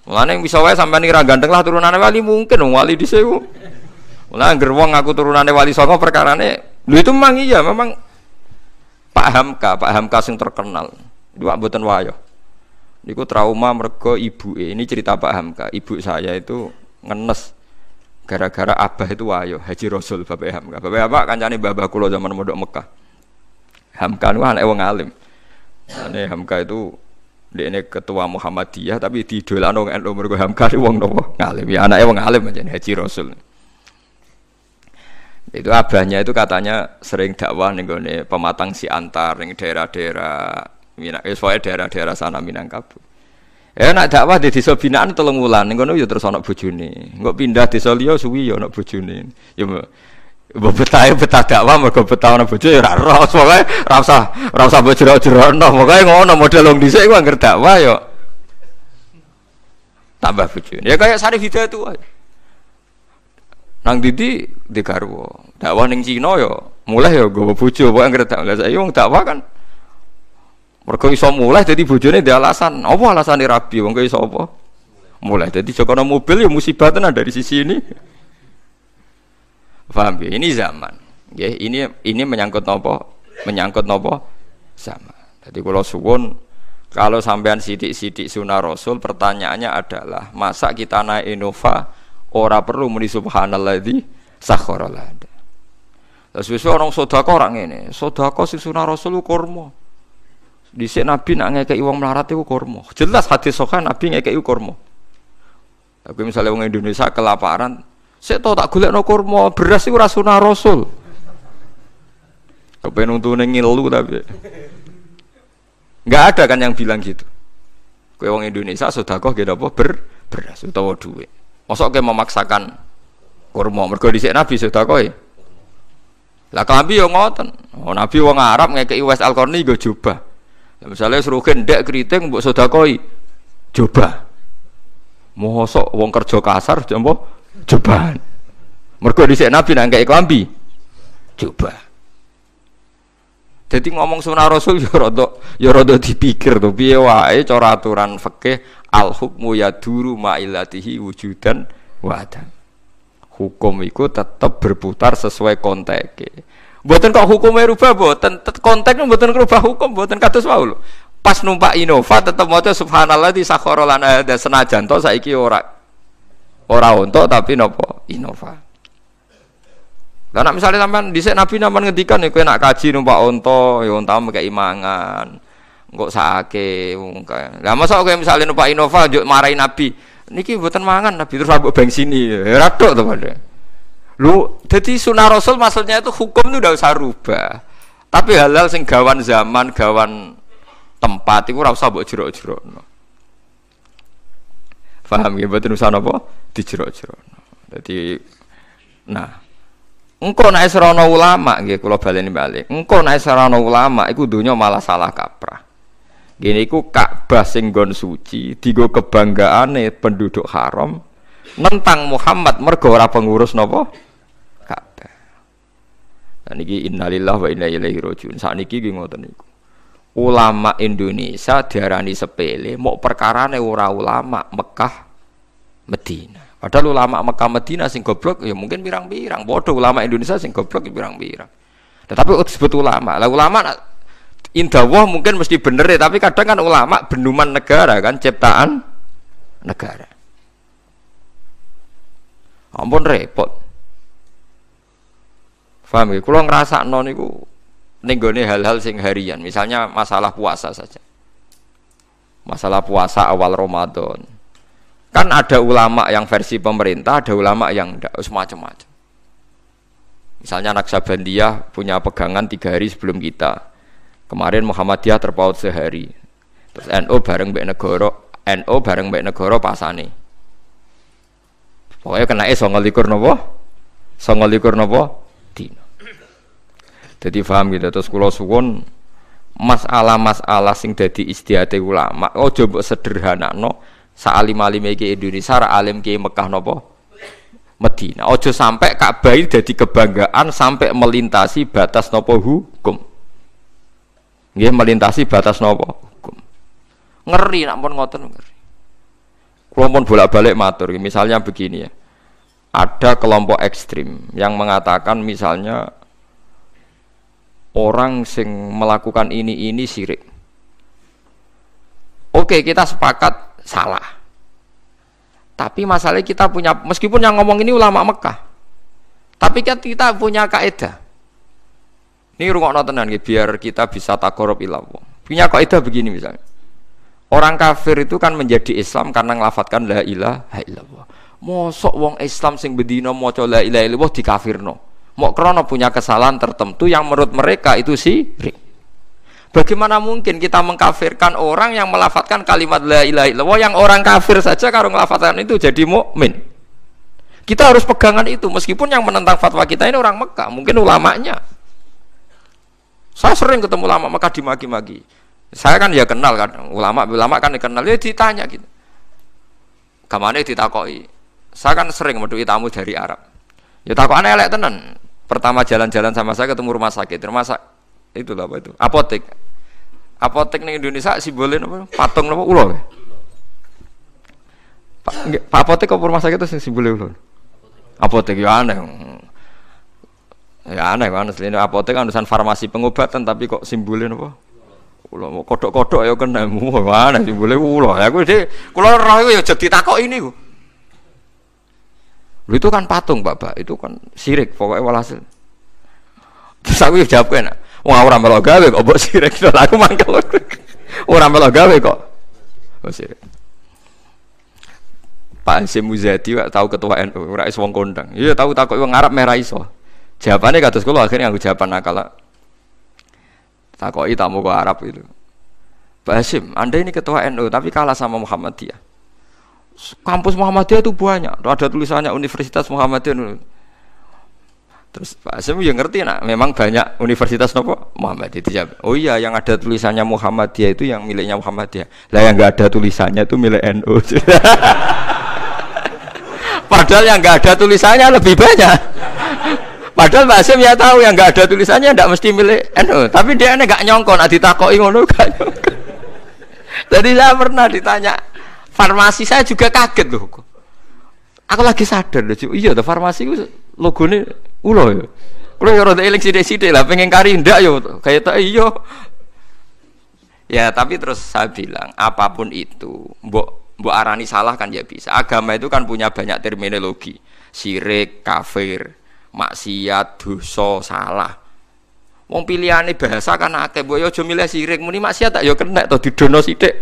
Speaker 1: Mulane bisa wae sampean nih ganteng lah turunane wali mungkin wong wali dhisik ku. Mulane gerwong aku turunannya wali songo perkarane Lu itu memang iya, memang Pak Hamka, Pak Hamka sing terkenal. dua Pak Wayo. Niku trauma mergo ibu ini cerita Pak Hamka. Ibu saya itu ngenes gara-gara abah itu wayo Haji Rasul Bapak Hamka. Bapak apa jadi babah kulo zaman modok Mekah. Hamka itu anak wong alim. Ane Hamka itu ini ketua Muhammadiyah tapi di dolan wong NU mergo Hamka itu wong nopo ngalim ya anaknya wong alim aja Haji Rasul. Itu abahnya itu katanya sering dakwah nih gue pematang si antar nih daerah-daerah Minang, eh soalnya daerah-daerah sana Minangkabau. Eh nak dakwah di desa binaan telung wulan nih gue terus anak bujuni, nggak pindah desa liyo suwi ya anak bujuni. Ya mau betah betah dakwah gue betah anak bujuni ya rasa soalnya rasa rasa bujuro bujuro nih mau jero-jerono pokoke ngono model wong di ku dakwah yo tambah bujuni Ya kaya Sarif tuh Nang didi di Garwo Dakwah ning Cina yo ya, mulai yo ya, gue bujo. pokoke anggere tak lah saya wong dakwah kan. Mergo iso mulai jadi bujo di alasan. Apa alasan rabi wong iso apa? Mulai jadi jokono mobil ya musibah tenan dari sisi ini. Paham ya? Ini zaman. Ya, ini ini menyangkut nopo? Menyangkut nopo? sama. Jadi kalau suwon kalau sampean sidik-sidik sunnah rasul pertanyaannya adalah masa kita naik Innova Ora perlu muni subhanalladzi sakhara lana. Lah sesuai orang sedekah ora ngene. Sedekah sing sunah Rasul kurma. Dhisik Nabi nak ngekeki wong melarat iku kurma. Jelas hadis sokan Nabi ngekeki kurma. Aku misalnya wong Indonesia kelaparan, saya tau tak golekno kurma, beras iku ora sunah Rasul. Kepen untune ngilu tapi. Enggak ada kan yang bilang gitu. Kowe wong Indonesia sedekah gak apa ber beras utawa duit. Mosok kowe memaksakan kurma mergo dhisik Nabi sedekah Lah Nabi yo ngoten. Oh, Nabi wong Arab ngekeki Wes Al-Qarni nggo misalnya Lah misale suruh gendek keriting mbok sedekah jubah. Mosok wong kerja kasar jompo ya jubahan. Mergo dhisik Nabi nang ngekeki klambi jubah. Jadi ngomong sunnah Rasul ya rada ya rada dipikir tuh piye wae cara aturan fikih al hukmu duru ma'ilatihi wujudan wadan hukum itu tetap berputar sesuai konteknya buatan kok hukumnya rubah buatan konteknya buatan rubah hukum buatan katus mau lo pas numpak inova, tetap mau subhanallah di sakorolan ada senajan to saiki ora ora untuk tapi nopo inova. dan misalnya misalnya sampean di Nabi nampan ngendikan ya kowe nak kaji numpak onto ya ontamu kayak imangan nggak sake mungkin. Lah masa kowe misalnya numpak Innova njuk marahin Nabi. Niki buatan mangan Nabi terus abu bengsini. Ya radok tuh pada Lu jadi sunnah Rasul maksudnya itu hukum itu udah usah rubah. Tapi halal sing gawan zaman, gawan tempat itu rasa usah jerok jerok-jerokno. Paham ya apa? usah jerok jerok no. jadi, nah engko naik serono ulama kalau balik ini balik. Engko naik serono ulama itu dunia malah salah kaprah. Gini ku Ka'bah sing gon suci, digo kebanggaan penduduk haram nentang Muhammad mergo ora pengurus nopo Ka'bah. Dan ini innalillah wa inna ilaihi rajiun. Sakniki Ki ngoten niku. Ulama Indonesia diarani sepele, mau perkarane ora ulama Mekah Medina. Padahal ulama Mekah Medina sing goblok ya mungkin pirang-pirang. Bodoh ulama Indonesia sing goblok ya pirang-pirang. Tetapi disebut ulama. Lah ulama Indawah mungkin mesti bener ya, tapi kadang kan ulama benuman negara kan ciptaan negara. Ampun repot. Faham ya? Kalau ngerasa non itu nenggone hal-hal sing harian, misalnya masalah puasa saja. Masalah puasa awal Ramadan. Kan ada ulama yang versi pemerintah, ada ulama yang tidak semacam-macam. Misalnya Naksabandia punya pegangan tiga hari sebelum kita Kemarin Muhammadiyah terpaut sehari. Terus NO bareng Mbak Negoro, NO bareng Mbak Negoro pasane. Pokoknya kena eh songo likur nopo, songo likur nopo, dino. Jadi paham gitu. Terus kulo suwon masalah-masalah sing dadi istiadat ulama. Oh coba sederhana no. Saalim alim iki Indonesia, ra alim ke Mekah nopo, Medina. Ojo sampai Ka'bah dadi kebanggaan sampai melintasi batas nopo hukum. Nggih melintasi batas nopo hukum. Ngeri nak pun ngoten ngeri. Kula pun bolak-balik matur misalnya begini ya. Ada kelompok ekstrim yang mengatakan misalnya orang sing melakukan ini ini sirik. Oke, kita sepakat salah. Tapi masalahnya kita punya meskipun yang ngomong ini ulama Mekah. Tapi kan kita punya kaidah. Ini ruang tenan nggih biar kita bisa takorob korup Allah. Punya itu begini misalnya. Orang kafir itu kan menjadi Islam karena ngelafatkan la ha illallah. Mosok wong Islam sing bedino mau coba la di kafir no Mau krono punya kesalahan tertentu yang menurut mereka itu sih. Bagaimana mungkin kita mengkafirkan orang yang melafatkan kalimat la ilaha illallah yang orang kafir saja kalau ngelafatkan itu jadi mukmin. Kita harus pegangan itu meskipun yang menentang fatwa kita ini orang Mekah, mungkin ulamanya. Saya sering ketemu ulama maka dimaki-maki. Saya kan ya kenal kan ulama ulama kan dikenal ya ditanya gitu. Kamane ditakoi. Saya kan sering menduki tamu dari Arab. Ya takokane elek tenan. Pertama jalan-jalan sama saya ketemu rumah sakit, rumah sakit itu apa itu? Apotek. Apotek di Indonesia simbolin apa? Patung apa ulo. Pak apotek apa rumah sakit itu simbolin ulo? Apotek ya aneh. Ya aneh kan selain apotek kan urusan farmasi pengobatan tapi kok simbolin apa? Ulo mau kodok-kodok ya kena mu mana simbolin ulo. Ya gue sih kula roh ya jadi takok ini gue. itu kan patung, Bapak. Itu kan sirik pokoknya walhasil. Terus aku ya jawab kan, wah orang melok gawe kok buat sirik. Lah aku mangkel. orang melok gawe kok. Oh sirik. Pak Hasyim Muzadi tahu ketua NU, rais wong kondang. Iya tahu takok wong Arab merah iso jawabannya kata sekolah akhirnya aku jawaban nakal tak mau ke Arab itu Pak Hasim, Anda ini ketua NU tapi kalah sama Muhammadiyah kampus Muhammadiyah itu banyak ada tulisannya Universitas Muhammadiyah terus Pak Hasim ya ngerti nak memang banyak universitas nopo Muhammadiyah jawab oh iya yang ada tulisannya Muhammadiyah itu yang miliknya Muhammadiyah lah yang nggak ada tulisannya itu milik NU padahal yang nggak ada tulisannya lebih banyak Padahal Mbak Asim ya tahu yang nggak ada tulisannya nggak mesti milik NU. Tapi dia ini nggak nyongkon, adi takoi ngono gak nyongkon. Jadi saya pernah ditanya farmasi saya juga kaget loh. Aku lagi sadar loh, iya, farmasi itu ini ulo ya. Kalau yang rada eling sidik-sidik lah, pengen kari ndak yo, kayak tak iyo. Ya tapi terus saya bilang apapun itu, mbok mbok arani salah kan ya bisa. Agama itu kan punya banyak terminologi, syirik, kafir, maksiat dosa salah wong pilihane bahasa kan akeh boyo ya aja milih sirik muni maksiat tak yo ya kena to didono sithik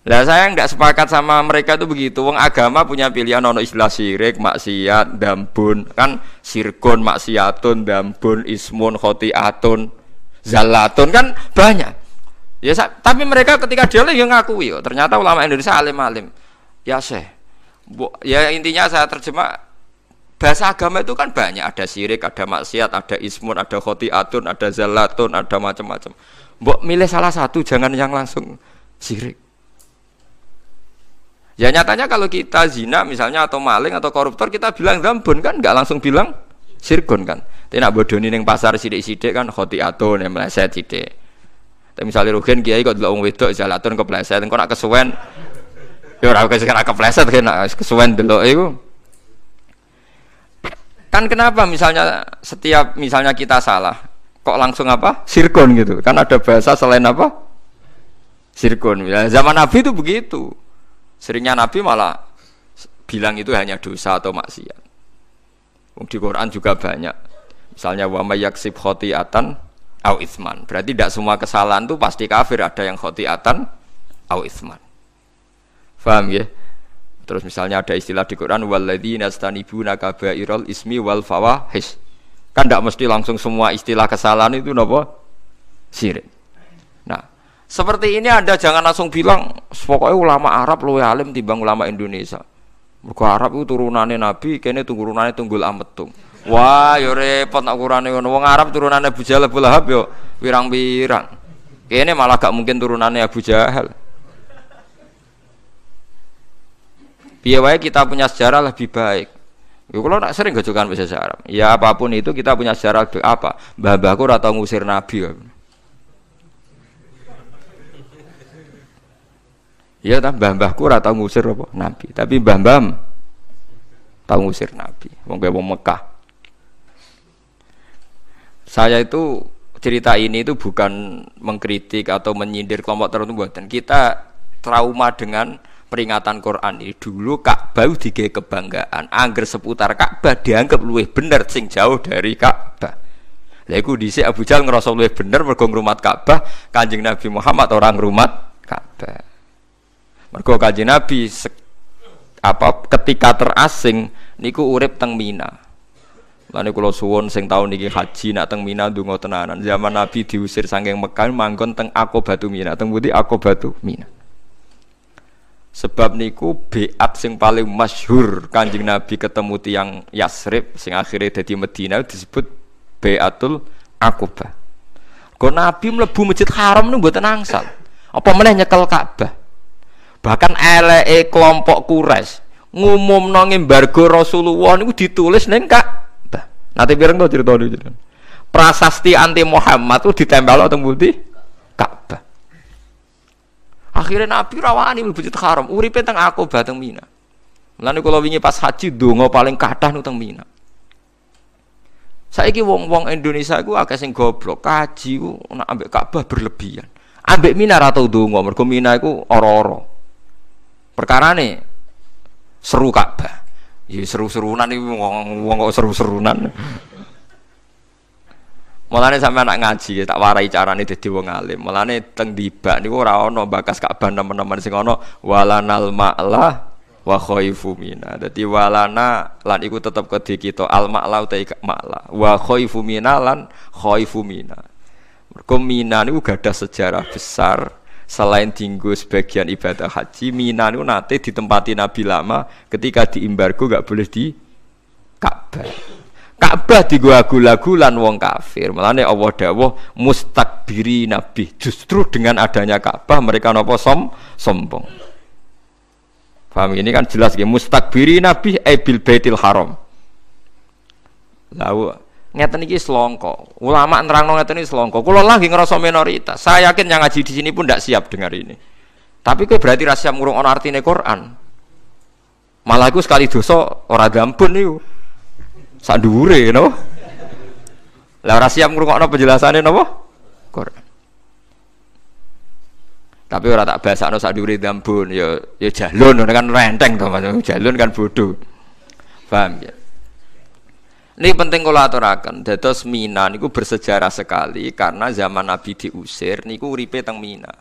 Speaker 1: lah saya nggak sepakat sama mereka tuh begitu. Wong agama punya pilihan ono istilah sirik, maksiat, dambun, kan sirkun, maksiatun, dambun, ismun, khotiatun, zalatun kan banyak. Ya tapi mereka ketika dia yang ngakui, yo, oh, ternyata ulama Indonesia alim-alim. Ya Syekh, ya intinya saya terjemah bahasa agama itu kan banyak ada syirik ada maksiat ada ismun ada khotiatun ada zalatun ada macam-macam mbok milih salah satu jangan yang langsung syirik Ya nyatanya kalau kita zina misalnya atau maling atau koruptor kita bilang zambun kan nggak langsung bilang sirkon kan. Tapi nak bodoni neng pasar sidik-sidik kan khoti atun yang meleset sidik. Tapi misalnya rugen kiai kok dulu wedok jalatun kepleset engko nak kesuwen Ya ora kira kepleset kan kesuwen delok iku. Kan kenapa misalnya setiap misalnya kita salah, kok langsung apa? Sirkon gitu. Kan ada bahasa selain apa? Sirkon. Ya, zaman Nabi itu begitu. Seringnya Nabi malah bilang itu hanya dosa atau maksiat. Di Quran juga banyak. Misalnya wa mayaksib khotiatan au isman. Berarti tidak semua kesalahan itu pasti kafir, ada yang khotiatan au isman. Faham ya? Terus misalnya ada istilah di Quran waladina yastanibuna nakabairol ismi wal his, Kan tidak mesti langsung semua istilah kesalahan itu napa? Sirik. Nah, seperti ini Anda jangan langsung bilang pokoknya ulama Arab luwe alim timbang ulama Indonesia. Mergo Arab itu turunannya Nabi, kene turunannya Tunggul Ametung. Wah, yo repot nak kurane ngono. Wong Arab turunannya Abu Jahal Abu Lahab yo wirang-wirang. Kene malah gak mungkin turunannya Abu Jahal. Biaya kita punya sejarah lebih baik. Ya kalau nak sering gajukan bahasa Arab. Ya apapun itu kita punya sejarah lebih apa? Mbah-mbahku ngusir nabi. Iya ta mbah-mbahku ora ngusir apa nabi, tapi bambam mbam ngusir nabi. Wong Mekah. Saya itu cerita ini itu bukan mengkritik atau menyindir kelompok tertentu buatan. Kita trauma dengan peringatan Quran ini dulu Ka'bah digawe kebanggaan. Angger seputar Ka'bah dianggap luwih bener sing jauh dari Ka'bah. Lha iku dhisik Abu Jal ngerasa luwih bener mergo ngrumat Ka'bah, Kanjeng Nabi Muhammad orang ngrumat Ka'bah. Mergo Kanjeng Nabi apa ketika terasing niku urip teng Mina. Lani kalau suwon sing tahun niki haji nak teng Mina dungo tenanan. Zaman Nabi diusir sangking Mekah manggon teng Ako Batu Mina. Teng Budi Ako Batu Mina. Sebab niku beat sing paling masyhur Kanjeng Nabi ketemu tiang Yasrib sing akhirnya jadi Medina disebut Beatul Akuba. Kok Nabi melebu Masjid Haram nu buat nangsal Apa meneh nyekel Ka'bah. Bahkan -e kelompok kures ngumum nongin embargo Rasulullah niku ditulis ning Ka'bah. Nanti biar enggak cerita dulu. Prasasti anti Muhammad tuh ditempel teng Ka'bah. Akhirnya Nabi rawani mlebu haram, uripe teng aku bateng Mina. Mulane kula wingi pas haji donga paling kathah nang Mina. Saiki wong-wong Indonesia iku akeh sing goblok, kaji nak ambek Ka'bah berlebihan. Ambek Mina ra tau donga, mergo Mina iku ora-ora. Perkarane seru Ka'bah. Ya seru-serunan iki wong kok seru-serunan. Mulane sampe anak ngaji tak warai carane dadi wong alim. Mulane teng dibak niku ora ana bakas Ka'bah teman-teman sing ana walanal ma'la wa khaifu mina. Dadi walana lan iku tetep kedhi kita al ma'la uta ma'la. Wa khaifu mina lan khaifu mina. Mergo mina niku gadah sejarah besar selain tinggu sebagian ibadah haji mina niku nate ditempati Nabi lama ketika diimbargo gak boleh di Ka'bah. Ka'bah lan wong kafir. Melane Allah dawuh mustakbiri nabi. Justru dengan adanya Ka'bah mereka nopo som sombong. Paham ini kan jelas ya mustakbiri nabi eh, bil baitil haram. Lalu ngeten iki selongko. Ulama nerangno ngeten iki selongko. Kula lagi ngerasa minoritas. Saya yakin yang ngaji di sini pun tidak siap dengar ini. Tapi kok berarti rahasia murung ana artine Quran. Malah iku sekali dosa ora gampun niku sak you know? Lah ora siap ngrungokno penjelasane napa? Quran. Tapi ora tak basakno sak dhuwure dambun ya ya jalun kan renteng to Mas. Jalun kan bodoh. Paham ya? Ini penting kalau aturakan. Dados Mina niku bersejarah sekali karena zaman Nabi diusir niku uripe teng Mina.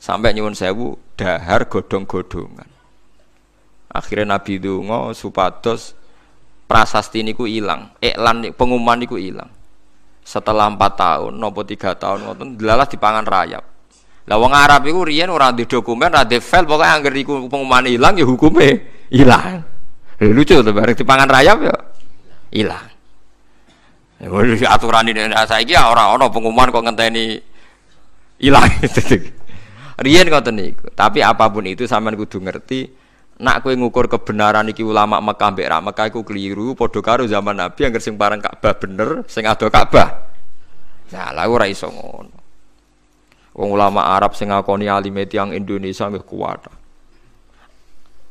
Speaker 1: Sampai nyuwun sewu dahar godong godhongan Akhirnya Nabi Dungo supados prasasti niku hilang iklan pengumuman niku hilang setelah empat tahun nopo tiga tahun nopo dilalah pangan rayap lawang Arab iku riyen ora di dokumen ada file pokoke anggere iku pengumuman hilang ya hukume Eh, lucu tuh bareng pangan rayap ya hilang ya, aturan ini nah, saya kira ya orang ana pengumuman kok ngenteni hilang rian ngoten niku tapi apapun itu sampean kudu ngerti nak kue ngukur kebenaran iki ulama Mekah mbek ra Mekah iku keliru padha karo zaman Nabi yang sing bareng Ka'bah bener sing do Ka'bah nah lha ora iso ngono wong ulama Arab sing ngakoni alime tiyang Indonesia nggih kuat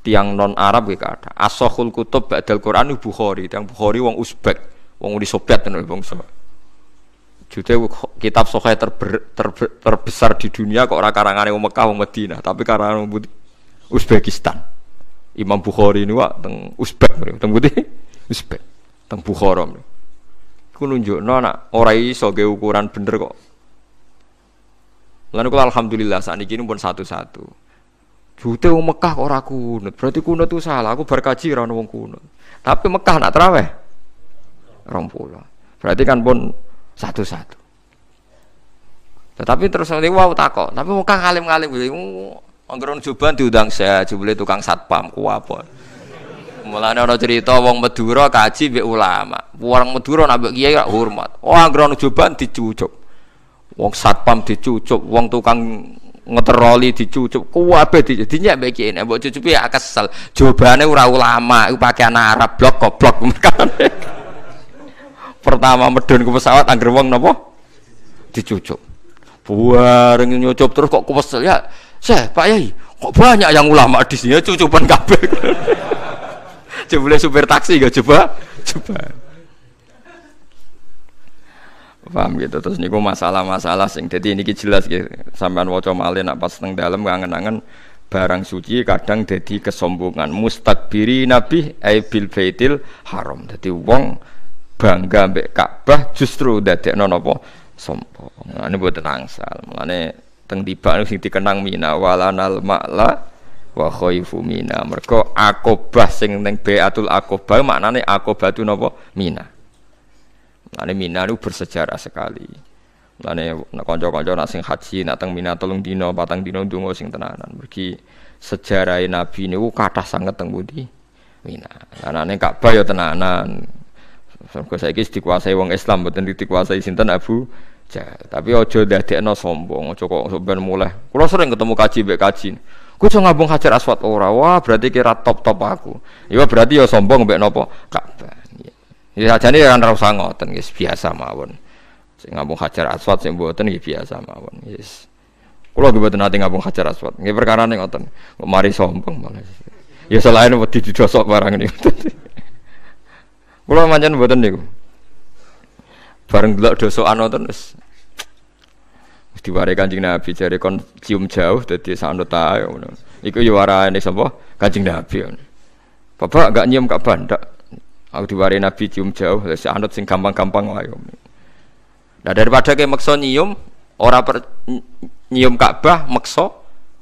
Speaker 1: tiang non Arab nggih kata asohul kutub ba'dal Quran Bukhari tiang Bukhari wong Uzbek wong Uni Soviet ngono bangsa jute kitab sokai terber, terber, terbesar di dunia kok ora karangane wong Mekah wong Madinah tapi karangane Uzbekistan Imam Bukhari ini wak teng Uzbek, teng putih Uzbek, teng Bukhara. Iku nunjukno nak ora iso ge ukuran bener kok. Lalu kula alhamdulillah ini pun satu-satu. Jute wong Mekah kok ora kunut. Berarti kunut itu salah. Aku berkaji ora wong kunut. Tapi Mekah nak traweh 20. Berarti kan pun satu-satu. Tetapi terus nanti wow takok, tapi Mekah ngalim-ngalim Anggeron Juban diundang saya, jebule tukang satpam ku apa. Mulane ana cerita wong Madura kaji mbek ulama. Wong Madura nak mbek kiai hormat. Oh Anggeron Juban dicucuk. Wong satpam dicucuk, wong tukang ngeteroli dicucuk kuwabe di dinyak mbek kiai nek mbok cucupi ya kesel. Jobane ora ulama, pakai pakaian Arab blok goblok. Pertama medun ke pesawat angger wong napa? Dicucuk. ringin nyucup terus kok kesel ya saya Pak Yai kok banyak yang ulama di sini cucupan kabeh boleh supir taksi gak coba coba paham gitu terus niku masalah-masalah sing jadi ini jelas gitu sampean waca malih nak pas teng dalam kangen angen barang suci kadang jadi kesombongan mustakbiri nabi ai bil baitil haram jadi wong bangga mbek Ka'bah justru dadekno napa sombong nah, ini buat tenang sal mulane teng tiba sing dikenang mina walanal ma'la wa khaifu mina mergo akobah sing teng beatul akobah maknane akobah itu napa mina maknane mina itu bersejarah sekali maknane nakonjo kanca-kanca nak sing haji nak teng mina tolong dino batang dino ndonga sing tenanan mergi sejarah nabi ini kathah sanget teng pundi mina anane kak bayo ya tenanan Sampai saya dikuasai wong Islam, betul dikuasai sinten Abu jahil. Tapi ojo no sombong, ojo kok ben mulai. Kulo sering ketemu kaji be kaji. Ku iso ngabung Hajar aswat ora. Wah, berarti kira top-top aku. iya berarti yo ya sombong mbek nopo Ka'bah. Ya sajane ya kan ora usah ngoten, guys, biasa mawon. Sing ngabung Hajar aswat sing buatan nggih ya biasa mawon. Yes. Kulo ge mboten ate ngabung Hajar Aswad. perkara perkarane ngoten. Mari sombong malah. Ya selain wedi didosok barang nih Kulo mancen buatan niku bareng delok dosokan wonten wis diwarai kancing nabi jari kon cium jauh jadi sanut tae iku yo ya warane sapa kancing nabi bapak gak nyium kak bandak aku diwarai nabi cium jauh terus anut sing gampang-gampang wae nah daripada kayak maksa nyium ora per, nyium Ka'bah maksa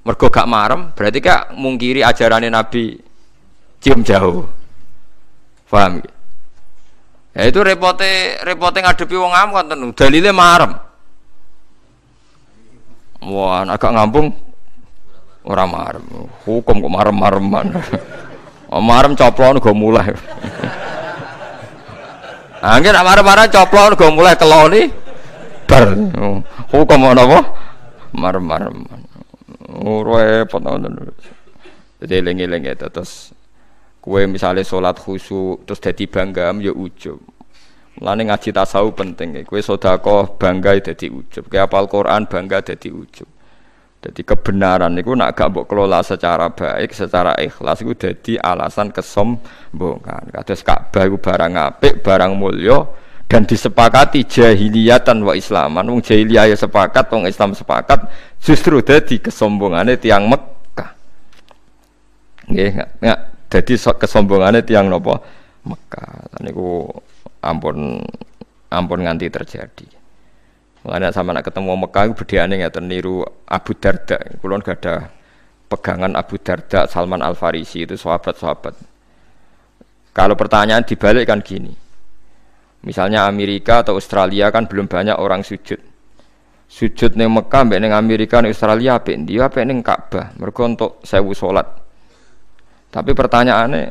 Speaker 1: mergo gak marem berarti kak mungkiri ajarane nabi cium jauh paham gitu? Ya itu repote repote ngadepi wong awam konten dalile marem. Wah, agak ngambung ora marem. Hukum kok marem-mareman. Oh, marem coplon go mulai. Angin nak marem-marem coplon go mulai keloni bar. Hukum ana apa? Marem-mareman. Ora oh, repot ngono. Jadi lengi-lengi terus Kue misalnya sholat khusyuk terus jadi bangga, ya ujub. Mulane ngaji tasawuf penting. Ya. Kue sodako bangga ya jadi ujub. Kue apal Quran bangga jadi ujub. Jadi kebenaran itu nak gak mbok kelola secara baik, secara ikhlas itu jadi alasan kesombongan. Kados Ka'bah iku barang apik, barang mulya dan disepakati jahiliyatan wa islaman. Wong jahiliyah ya sepakat, wong Islam sepakat, justru jadi kesombongannya tiang Mekah. Nggih, jadi kesombongannya tiang nopo Mekah. ku ampun ampun nganti terjadi. makanya sama nak ketemu Mekah itu bedane ya niru Abu Darda. Kulon gak ada pegangan Abu Darda, Salman Al Farisi itu sahabat-sahabat. Kalau pertanyaan dibalik kan gini. Misalnya Amerika atau Australia kan belum banyak orang sujud. Sujud neng Mekah, neng Amerika, neng Australia, Apa ndi? Apik neng Ka'bah. Mereka untuk sewu sholat, tapi pertanyaannya,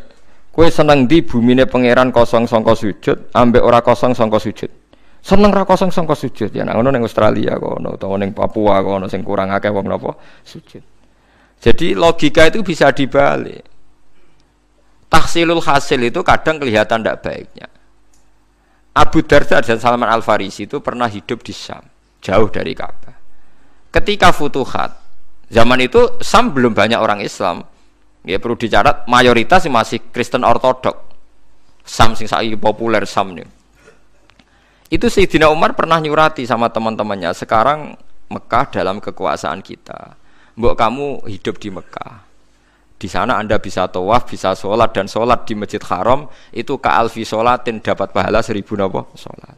Speaker 1: kue seneng di bumi ini pangeran kosong songko sujud, ambek ora kosong songko sujud. Seneng orang kosong songko sujud ya. Nah, neng Australia kono, atau neng Papua kono, sing kurang akeh wong nopo sujud. Jadi logika itu bisa dibalik. Tahsilul hasil itu kadang kelihatan tidak baiknya. Abu Darda dan Salman Al Farisi itu pernah hidup di Sam, jauh dari Ka'bah. Ketika futuhat, zaman itu Sam belum banyak orang Islam, ya perlu dicatat mayoritas masih Kristen Ortodok Sam sing saiki populer nih. itu Sayyidina Umar pernah nyurati sama teman-temannya sekarang Mekah dalam kekuasaan kita Mbok kamu hidup di Mekah di sana anda bisa tawaf, bisa sholat dan sholat di masjid haram itu ke alfi sholatin dapat pahala seribu nopo sholat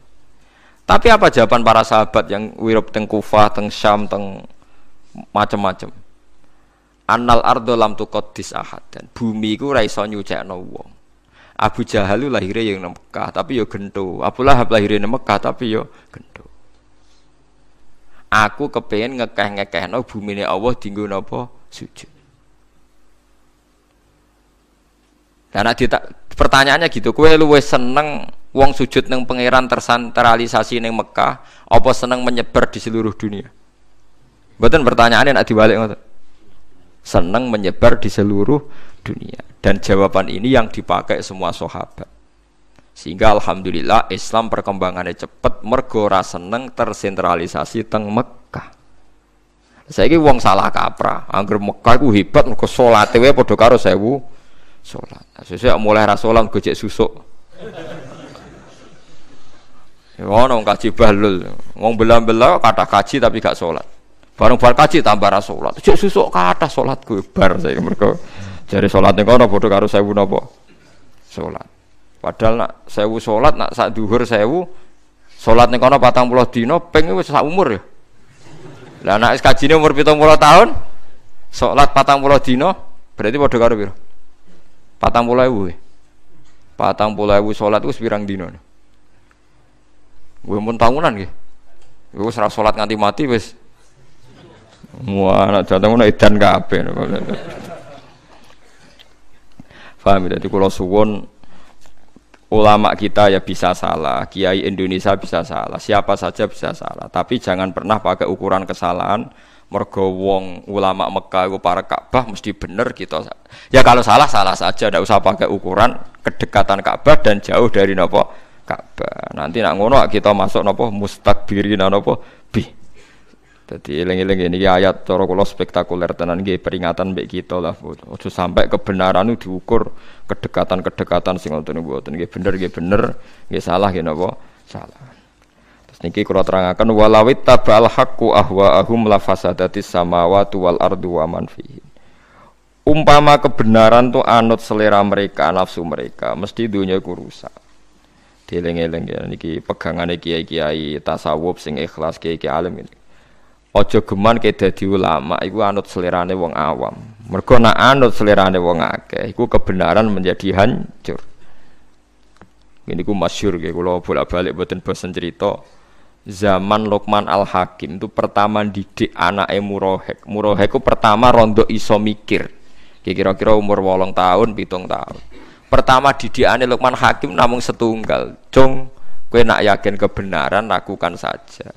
Speaker 1: tapi apa jawaban para sahabat yang wirup teng kufah, teng syam, teng macam-macam Annal ardo lam tuqaddis ahad dan bumi iku ora iso nyucekno wong. Abu Jahal lahirnya yang di Mekah tapi yo ya gento. Abu Lahab lahirnya di Mekah tapi yo ya gento. Aku kepengen ngekeh ngekeh bumi ini Allah tinggu nopo Sujud. Dan nah, pertanyaannya gitu, kue lu seneng wong sujud neng pangeran tersentralisasi neng Mekah, apa seneng menyebar di seluruh dunia? Bukan pertanyaannya nak dibalik ngoten senang menyebar di seluruh dunia. Dan jawaban ini yang dipakai semua sahabat. Sehingga alhamdulillah Islam perkembangannya cepat, mergo seneng tersentralisasi teng Mekah. saya ini wong salah kaprah, angger Mekah itu hebat mergo salate wae padha karo bu salat. Sesuk mulai ra gojek susuk. Ya ono kaji bahlul, wong belah kata kaji tapi gak salat. Barang bar kaji tambah ra salat. Cek susuk kathah salat gue bar saya mergo jare salat ning kono padha karo sewu napa? Salat. Padahal nak sewu salat nak sak dhuwur sewu salat ning kono 40 dino ping wis sak umur ya. Lah anak kajine umur 70 tahun salat 40 dino berarti padha karo patang 40000. 40000 salat wis pirang dino. Gue mun tahunan nggih. Gue wis salat nganti mati wis Wah, nak datang ngono edan kabeh. Faham, jadi ya? kalau suwon ulama kita ya bisa salah, kiai Indonesia bisa salah, siapa saja bisa salah. Tapi jangan pernah pakai ukuran kesalahan mergo wong ulama Mekah itu para Ka'bah mesti bener gitu. Ya kalau salah salah saja, tidak usah pakai ukuran kedekatan Ka'bah dan jauh dari nopo Ka'bah. Nanti nak ngono kita masuk nopo mustakbirin nopo jadi eling-eling ini ayat cara kula spektakuler tenan nggih peringatan baik kita lah. Ojo sampai kebenaran itu diukur kedekatan-kedekatan sing wonten mboten nggih bener nggih bener nggih salah nggih napa salah. Terus niki kula terangaken walawit tabal haqqu ahwaahum la fasadatis samawati wal ardu wa man fihi. Umpama kebenaran tu anut selera mereka, nafsu mereka, mesti dunia ku rusak. Dieling-eling ya niki pegangane kiai-kiai tasawuf sing ikhlas kiai-kiai alim ini. Ojo geman ke dadi ulama iku anut selerane wong awam. Mergo nak anut selerane wong akeh iku kebenaran menjadi hancur. Ini ku masyur ya, kalau bolak-balik buatin bosan cerita Zaman Lokman Al-Hakim itu pertama didik anak Murohek Murohek itu pertama rondo iso mikir Kira-kira umur wolong tahun, pitung tahun Pertama didik anak Lokman Hakim namun setunggal Cung, kue nak yakin kebenaran lakukan saja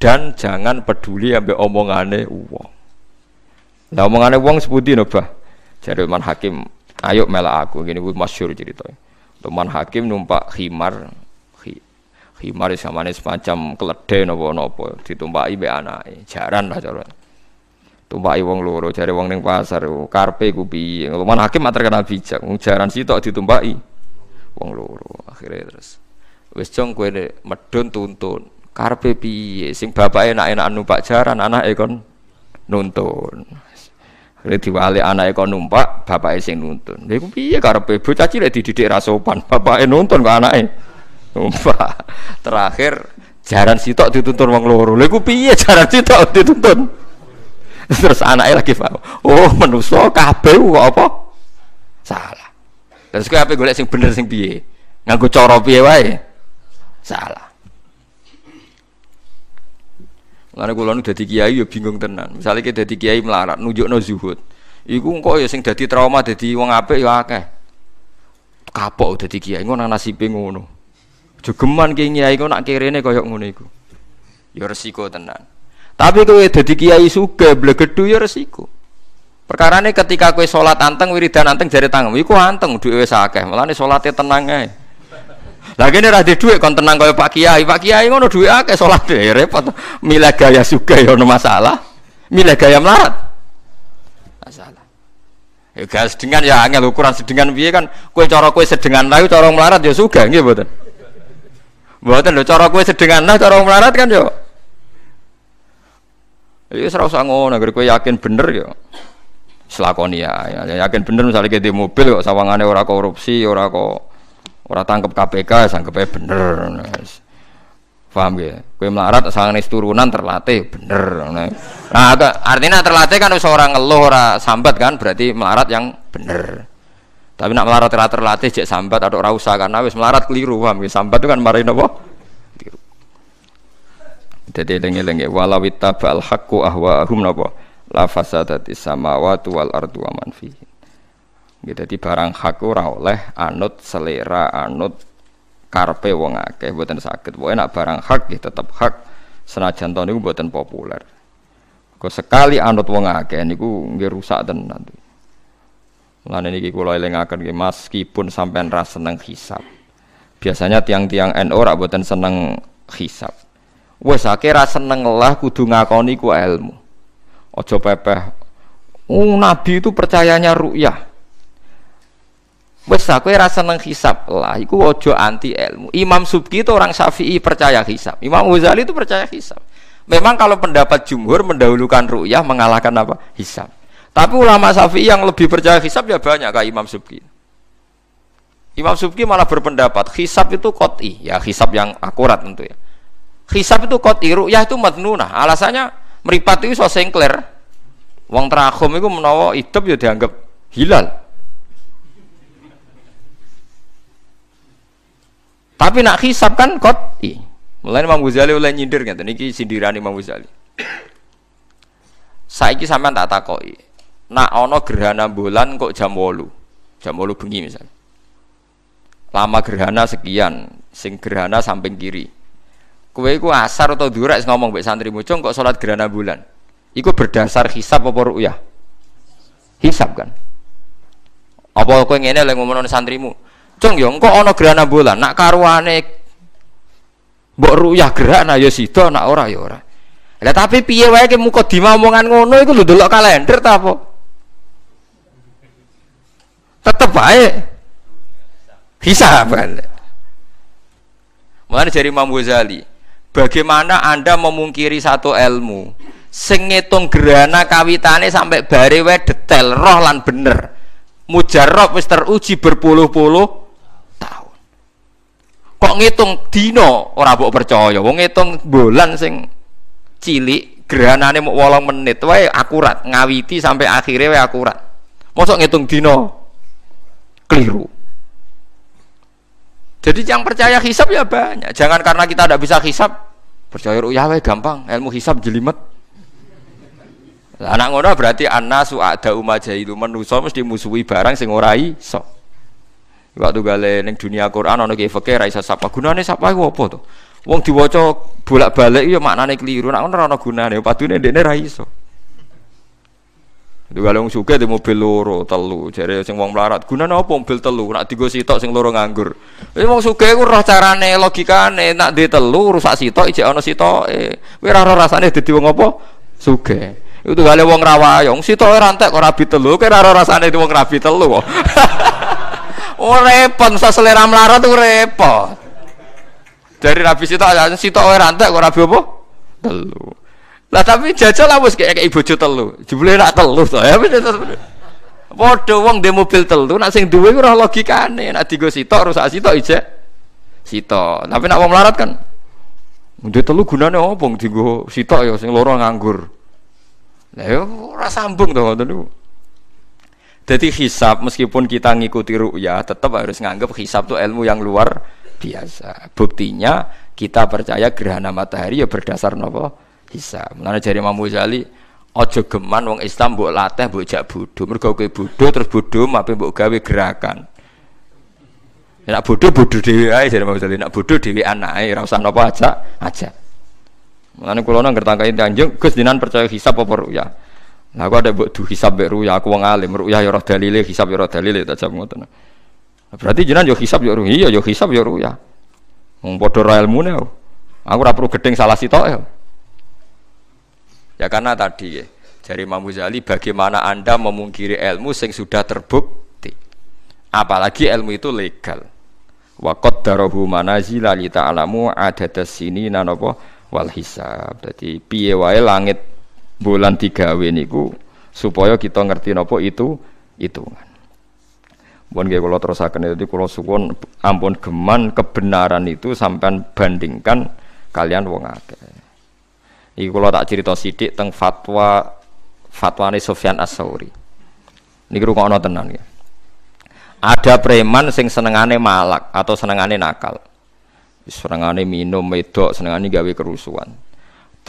Speaker 1: dan jangan peduli ambek omongane wong. Lah omongane wong sepundi no, Bah? Jare Man Hakim, ayo melak aku ngene kuwi masyhur ceritanya. Teman Hakim numpak khimar khimar samane semacam keledai nopo napa ditumpaki be anak jaran lah cara tumpaki wong loro cari wong neng pasar karpe kupi piye hakim mater kenal bijak wong jaran sitok ditumpaki wong loro akhirnya terus wis deh kowe medun tuntun karepe piye sing bapak enak-enak anu numpak jaran anak ekon nuntun lek diwale anak ekon numpak bapak sing nuntun lha iku piye karepe bocah cilik dididik ra bapak bapake nuntun kok anake numpak terakhir jaran sitok dituntun wong loro lha piye jaran sitok dituntun terus anaknya lagi pak, oh menuso kabeh kok apa salah terus kowe ape golek sing bener sing piye nganggo cara piye wae salah Lalu kalau nu dadi kiai ya bingung tenan. Misalnya kita dadi kiai melarat, nujuk no zuhud. Iku kok ya sing dadi trauma, dadi wong apik ya akeh. Kapok dadi kiai ngono nasibe ngono. Jogeman ki kiai kok nak kirene koyok ngono iku. Ya resiko tenan. Tapi kowe dadi kiai sugih blegedu ya resiko. Perkarane ketika kowe salat anteng wiridan anteng jari tangan, iku anteng dhuwe wis akeh. Mulane salate tenang ae lagi ini ra duit, kon tenang kau Pak Kiai. Pak Kiai ngono duit akeh sholat deh ya repot. mila gaya suka ya no masalah. mila gaya melarat. Masalah. Ya gas sedengan ya angel ukuran sedengan piye kan kue coro kue sedengan lah, coro melarat ya suka gitu mboten. Mboten lo coro kue sedengan lah coro melarat kan yo. Iya serau sanggup, usah kue yakin bener yo. selakoni ya, ya yakin bener misalnya di mobil kok sawangane ora korupsi ora kok Orang tangkep KPK, sangkepnya bener. Paham ya? Kue melarat asalnya turunan terlatih bener. Nah, artinya terlatih kan seorang ngeluh orang sambat kan berarti melarat yang bener. Tapi nak melarat terlatih, terlatih jek sambat atau rausa karena wis melarat keliru paham ya? Sambat itu kan marahin apa? Keliru. Jadi lengi-lengi walawita ba'al ahwa ahwa'ahum napa? La fasadati samawati wal ardu wa Gitu, jadi barang hak ora oleh anut selera, anut karpe wong akeh buatan sakit. Bu enak barang hak gitu, tetap hak senajan tahun itu buatan populer. Kok sekali anut wong akeh niku nggih rusak dan nanti. Lan ini kula elingaken gue meskipun sampai ra seneng hisap. Biasanya tiang-tiang NU ora buatan seneng hisap. Wes akeh ra seneng lah kudu ngakoni ku ilmu. Ojo pepeh. Oh, nabi itu percayanya ru'yah. Wes aku ya rasa neng hisap lah, iku ojo anti ilmu. Imam Subki itu orang Syafi'i percaya hisap, Imam Ghazali itu percaya hisap. Memang kalau pendapat jumhur mendahulukan ru'yah mengalahkan apa? Hisap. Tapi ulama Syafi'i yang lebih percaya hisap ya banyak kayak Imam Subki. Imam Subki malah berpendapat hisap itu koti, ya hisap yang akurat tentu ya. Hisap itu koti, ru'yah itu matnunah. Alasannya meripati itu so sengkler. Wong itu menawa hidup ya dianggap hilal Tapi nak hisap kan koti. Mulai Imam Ghazali mulai nyindir gitu. Niki sindiran Imam Ghazali. Saiki sampean tak takoki. Nak ono gerhana bulan kok jam 8. Jam 8 bengi misal. Lama gerhana sekian, sing gerhana samping kiri. Kowe iku asar atau durak ngomong mbek santri mucung kok sholat gerhana bulan. Iku berdasar hisap apa ruya? Hisap kan. Apa kowe ngene lek santri santrimu? Cung yo ya engko ana gerhana bulan, nak karuane mbok ruyah gerhana nah ya sida nak ora ya ora. Lah tapi piye wae ki muka omongan ngono itu lu delok kalender ta apa? Tetep wae hisab kan. mana dari Imam Ghazali, bagaimana Anda memungkiri satu ilmu sing ngitung gerhana kawitane sampai bare detail roh lan bener. Mujarab wis teruji berpuluh-puluh kok ngitung dino ora mbok percaya wong ngitung bulan sing cilik gerhanane mau wolong menit wae akurat ngawiti sampai akhirnya wae akurat mosok ngitung dino keliru jadi yang percaya hisap ya banyak jangan karena kita tidak bisa hisap percaya ruya wae gampang ilmu hisap jelimet anak ngono berarti anak suada itu manusia mesti musuhi barang sing ora iso Waktu gale neng dunia Quran ana ki fakir raisa iso sapa. Gunane sapa iku apa tu, Wong diwocok bolak-balik iya maknane keliru. nak ora ana gunane, padune ndekne ra iso. Itu kalau wong sugih di mobil loro, telu, jare sing wong melarat. Gunane apa mobil telu? Nak digo sitok sing loro nganggur. Wis wong sugih ku roh carane, logikane, nak di telu rusak sitok ijek ana sitoke. Kowe ora rasane di wong apa? Sugih. Itu uang rawa, rawayong, sitoke rantek ora bi telu, kowe ora rasane uang rabi telu. oh repot masa selera melarat tuh repot dari rabi situ ada ya, situ orang rantai kok rabi apa telu lah tapi jajal lah kayak kayak ibu juta telu jebule nak telu tuh ya Waduh, wong di mobil telu, nak sing duwe ora logikane, nak digo sitok rusak sitok ije. Sitok. Tapi nak mau melarat kan duwe telu gunane opo digo situ ya sing loro nganggur. Lah ya ora sambung to ngoten jadi hisap meskipun kita ngikuti ru'ya tetap harus nganggap hisap itu ilmu yang luar biasa. Buktinya kita percaya gerhana matahari ya berdasar nopo hisap. Menarik jari Imam Ghazali ojo geman wong Islam buat latih buat jak budu. Mergo kowe budu terus budu, mape mbok gawe gerakan. Ya nak budu budu dhewe ae jare Imam Nak budu dhewe anake ora usah nopo aja aja. Mulane kula nang ngertangkai tanjung Gus percaya hisap apa ru'ya. Nah, aku ada buat tuh hisab be ruya, aku wong alim, ruya ya roh dalile, hisab ya roh dalile, tak jam ngoten. Nah, berarti jinan yo ya hisab yo ya ruya, yo iya, ya hisab yo ruya. Wong royal ra ilmune. Aku rapuh gedeng salah sitok ya. Ya karena tadi ya, dari Imam Ghazali bagaimana Anda memungkiri ilmu sing sudah terbukti. Apalagi ilmu itu legal. Wa qaddarahu manazila lita alamu adadas sini nanopo wal hisab. Dadi piye wae langit bulan tiga niku supaya kita ngerti nopo itu itu Bon nggih kula terusaken itu kula sukun ampun geman kebenaran itu sampean bandingkan kalian wong akeh. Iki kula tak cerita sithik tentang fatwa fatwane Sofyan As-Sauri. Niki ono tenan ya. Ada preman sing senengane malak atau senengane nakal. Senengane minum wedok, senengane gawe kerusuhan.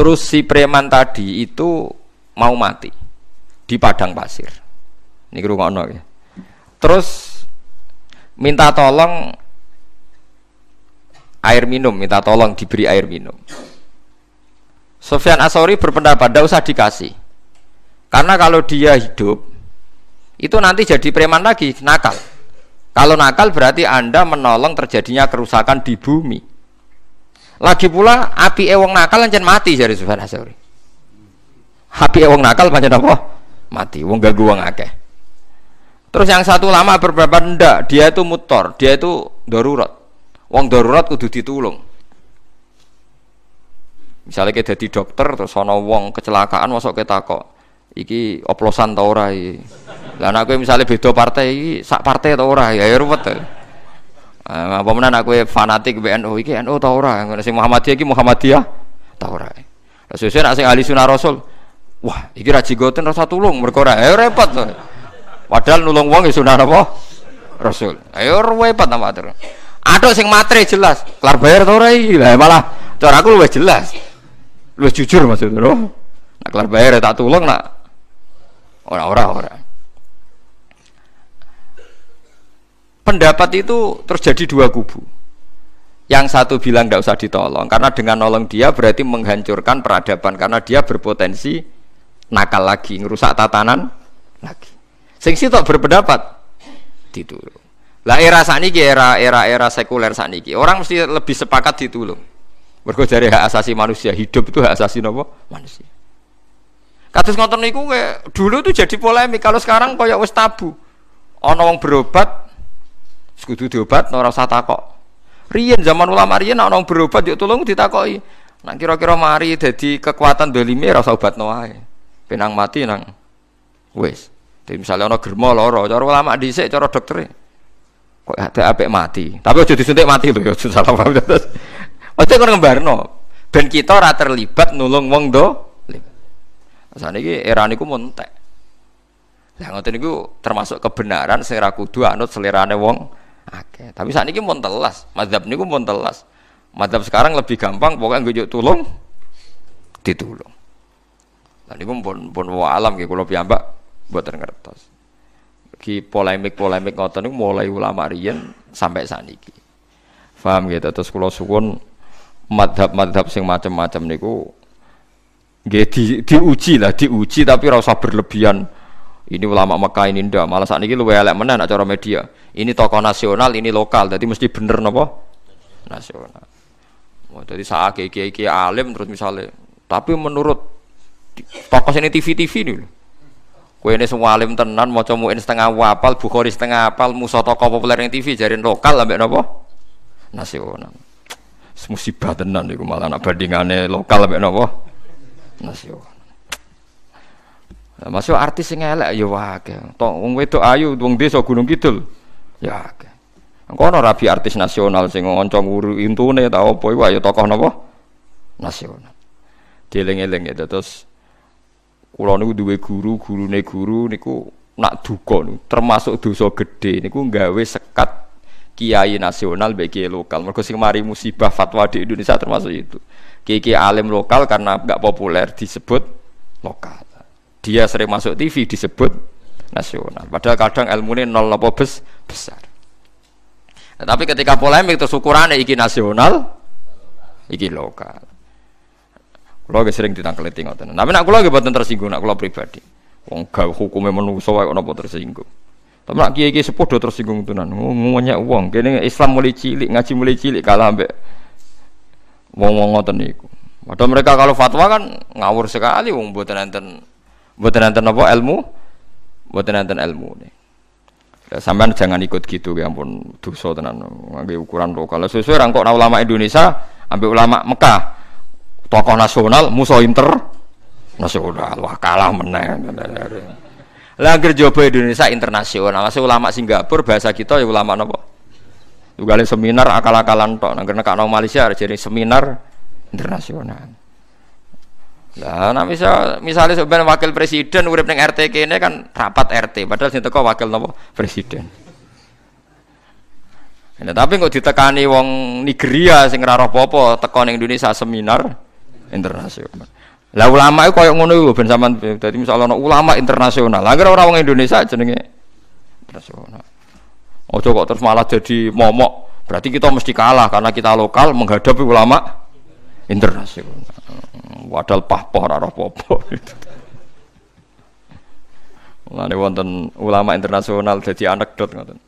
Speaker 1: Terus si preman tadi itu mau mati di padang pasir. Ini ono ya. Terus minta tolong air minum, minta tolong diberi air minum. Sofian Asori berpendapat tidak usah dikasih, karena kalau dia hidup itu nanti jadi preman lagi nakal. Kalau nakal berarti anda menolong terjadinya kerusakan di bumi. Lagi pula api ewong nakal lanjut mati jadi Sufyan Asauri. Api ewong nakal panjang apa? Mati. Wong gak gua akeh. Terus yang satu lama berbeban ndak, dia itu mutor, dia itu darurat. Wong darurat kudu ditulung. Misalnya kita jadi dokter terus sono wong kecelakaan masuk kita kok iki oplosan tau ora iki. Lah nek misalnya beda partai iki sak partai tau ora ya repot. Ya, ya. Ah, apa menan aku fanatik BNU iki NU ta ora ngono sing Muhammadiyah iki Muhammadiyah ta ora lha sesuk sing ahli sunah rasul wah iki ra jigoten rasa tulung mergo ora eh, repot padahal nulung wong ya sunah apa rasul ayo repot nama terus Aduh sing matre jelas, kelar bayar ta ora iki? Lah malah cara aku luwih jelas. Luwih jujur maksudnya, Nak kelar bayar ya tak tulung nak ora ora ora. pendapat itu terjadi dua kubu. Yang satu bilang tidak usah ditolong karena dengan nolong dia berarti menghancurkan peradaban karena dia berpotensi nakal lagi, ngerusak tatanan lagi. Sing tak berpendapat ditulung. Lah era saat ini era era era sekuler saat ini orang mesti lebih sepakat ditulung. Mergo dari hak asasi manusia hidup itu hak asasi nopo manusia. Kados ngotot niku dulu tuh jadi polemik kalau sekarang koyok wes tabu. Ana wong berobat Sekutu diobat ora usah takok. Riyen zaman ulama riyen ana orang berobat yo tolong ditakoki. nang kira-kira mari jadi kekuatan dolime ora usah obatno wae. Penang mati nang wis. Jadi misalnya orang germo loro, cara ulama dhisik, cara dokter kok ada apik mati. Tapi aja disuntik mati lho ya, salah paham. Ojo kono ngembarno. Ben kita ora terlibat nulung wong do. Saat ini era niku montek. Yang ngerti niku termasuk kebenaran selera dua kudu anut selerane wong Oke, Tapi saat ini pun telas, madhab ini pun telas. Madhab sekarang lebih gampang, pokoknya gue tulung, ditulung. Tadi gue pun pun alam gitu, kalau piyambak buat ngertos. Ki polemik polemik ngotot ini mulai ulama rian sampai saat ini. Faham gitu, terus kalau sukun madhab-madhab sing macam-macam niku nggih di, diuji lah diuji tapi rasa berlebihan ini ulama Mekah ini ndak malah saat ini luwe elek mana nak cara media ini toko nasional ini lokal jadi mesti bener nopo nasional oh, jadi saat kiai kiai kiai alim terus misalnya tapi menurut toko sini TV TV dulu kue ini semua alim tenan mau ini setengah wapal bukhori setengah apal musa toko populer yang TV jarin lokal lah nopo nasional musibah tenan itu malah anak bandingannya lokal lah nopo nasional Masuk artis sing elek ya wae. Tok wong wedok ayu wong desa Gunung Kidul. Ya akeh. Engko ana rabi artis nasional sing ngoncong nguru intune ta apa iku ya tokoh napa? Nasional. Dieling-eling ya terus kula niku duwe guru, gurune guru niku nak duka niku termasuk dosa gede niku nggawe sekat kiai nasional bagi lokal. Mergo sing mari musibah fatwa di Indonesia termasuk itu. Kiai alim lokal karena nggak populer disebut lokal dia sering masuk TV disebut nasional. Padahal kadang ilmu ini nol nopo bes, besar. Nah, tapi ketika polemik terus ukurannya iki nasional, iki lokal. lagi sering tinggal tenan. Tapi nak kulo lagi boten tersinggung nak kulo pribadi. Wong gak hukumnya menungso wae nopo tersinggung. Tapi nak kiai-kiai sepuh doa tersinggung tenan. Ngomongnya uang. kini Islam mulai cilik, ngaji mulai cilik kalah ambek wong-wong ngoten niku. Padahal mereka kalau fatwa kan ngawur sekali wong buatan enten Buatan enten apa ilmu? buatan enten ilmu. nih. Ya, sampean jangan ikut gitu ya ampun dosa tenan. ngambil ukuran lokal. Sesuai rangkok ulama Indonesia ambil ulama Mekah. Tokoh nasional musuh inter nasional wah kalah menang. lahir anggere Indonesia internasional. Masih ulama Singapura bahasa kita ya ulama nopo juga seminar akal-akalan tok. karena kak Malaysia jadi seminar internasional. Lah nah misal misale sampean wakil presiden urip ning RT kene kan rapat RT, padahal sing teko wakil napa presiden. Nah, tapi kok ditekani wong Nigeria sing ora apa-apa teko ning Indonesia seminar internasional. Lah ulama iku koyo ngono iku ben sampean dadi misale ana ulama internasional. Lah ora wong Indonesia jenenge internasional. Ojo kok terus malah jadi momok. Berarti kita mesti kalah karena kita lokal menghadapi ulama Internasional, Wadal pahpoh raro popo. Mulane wonten ulama internasional jadi anekdot ngoten.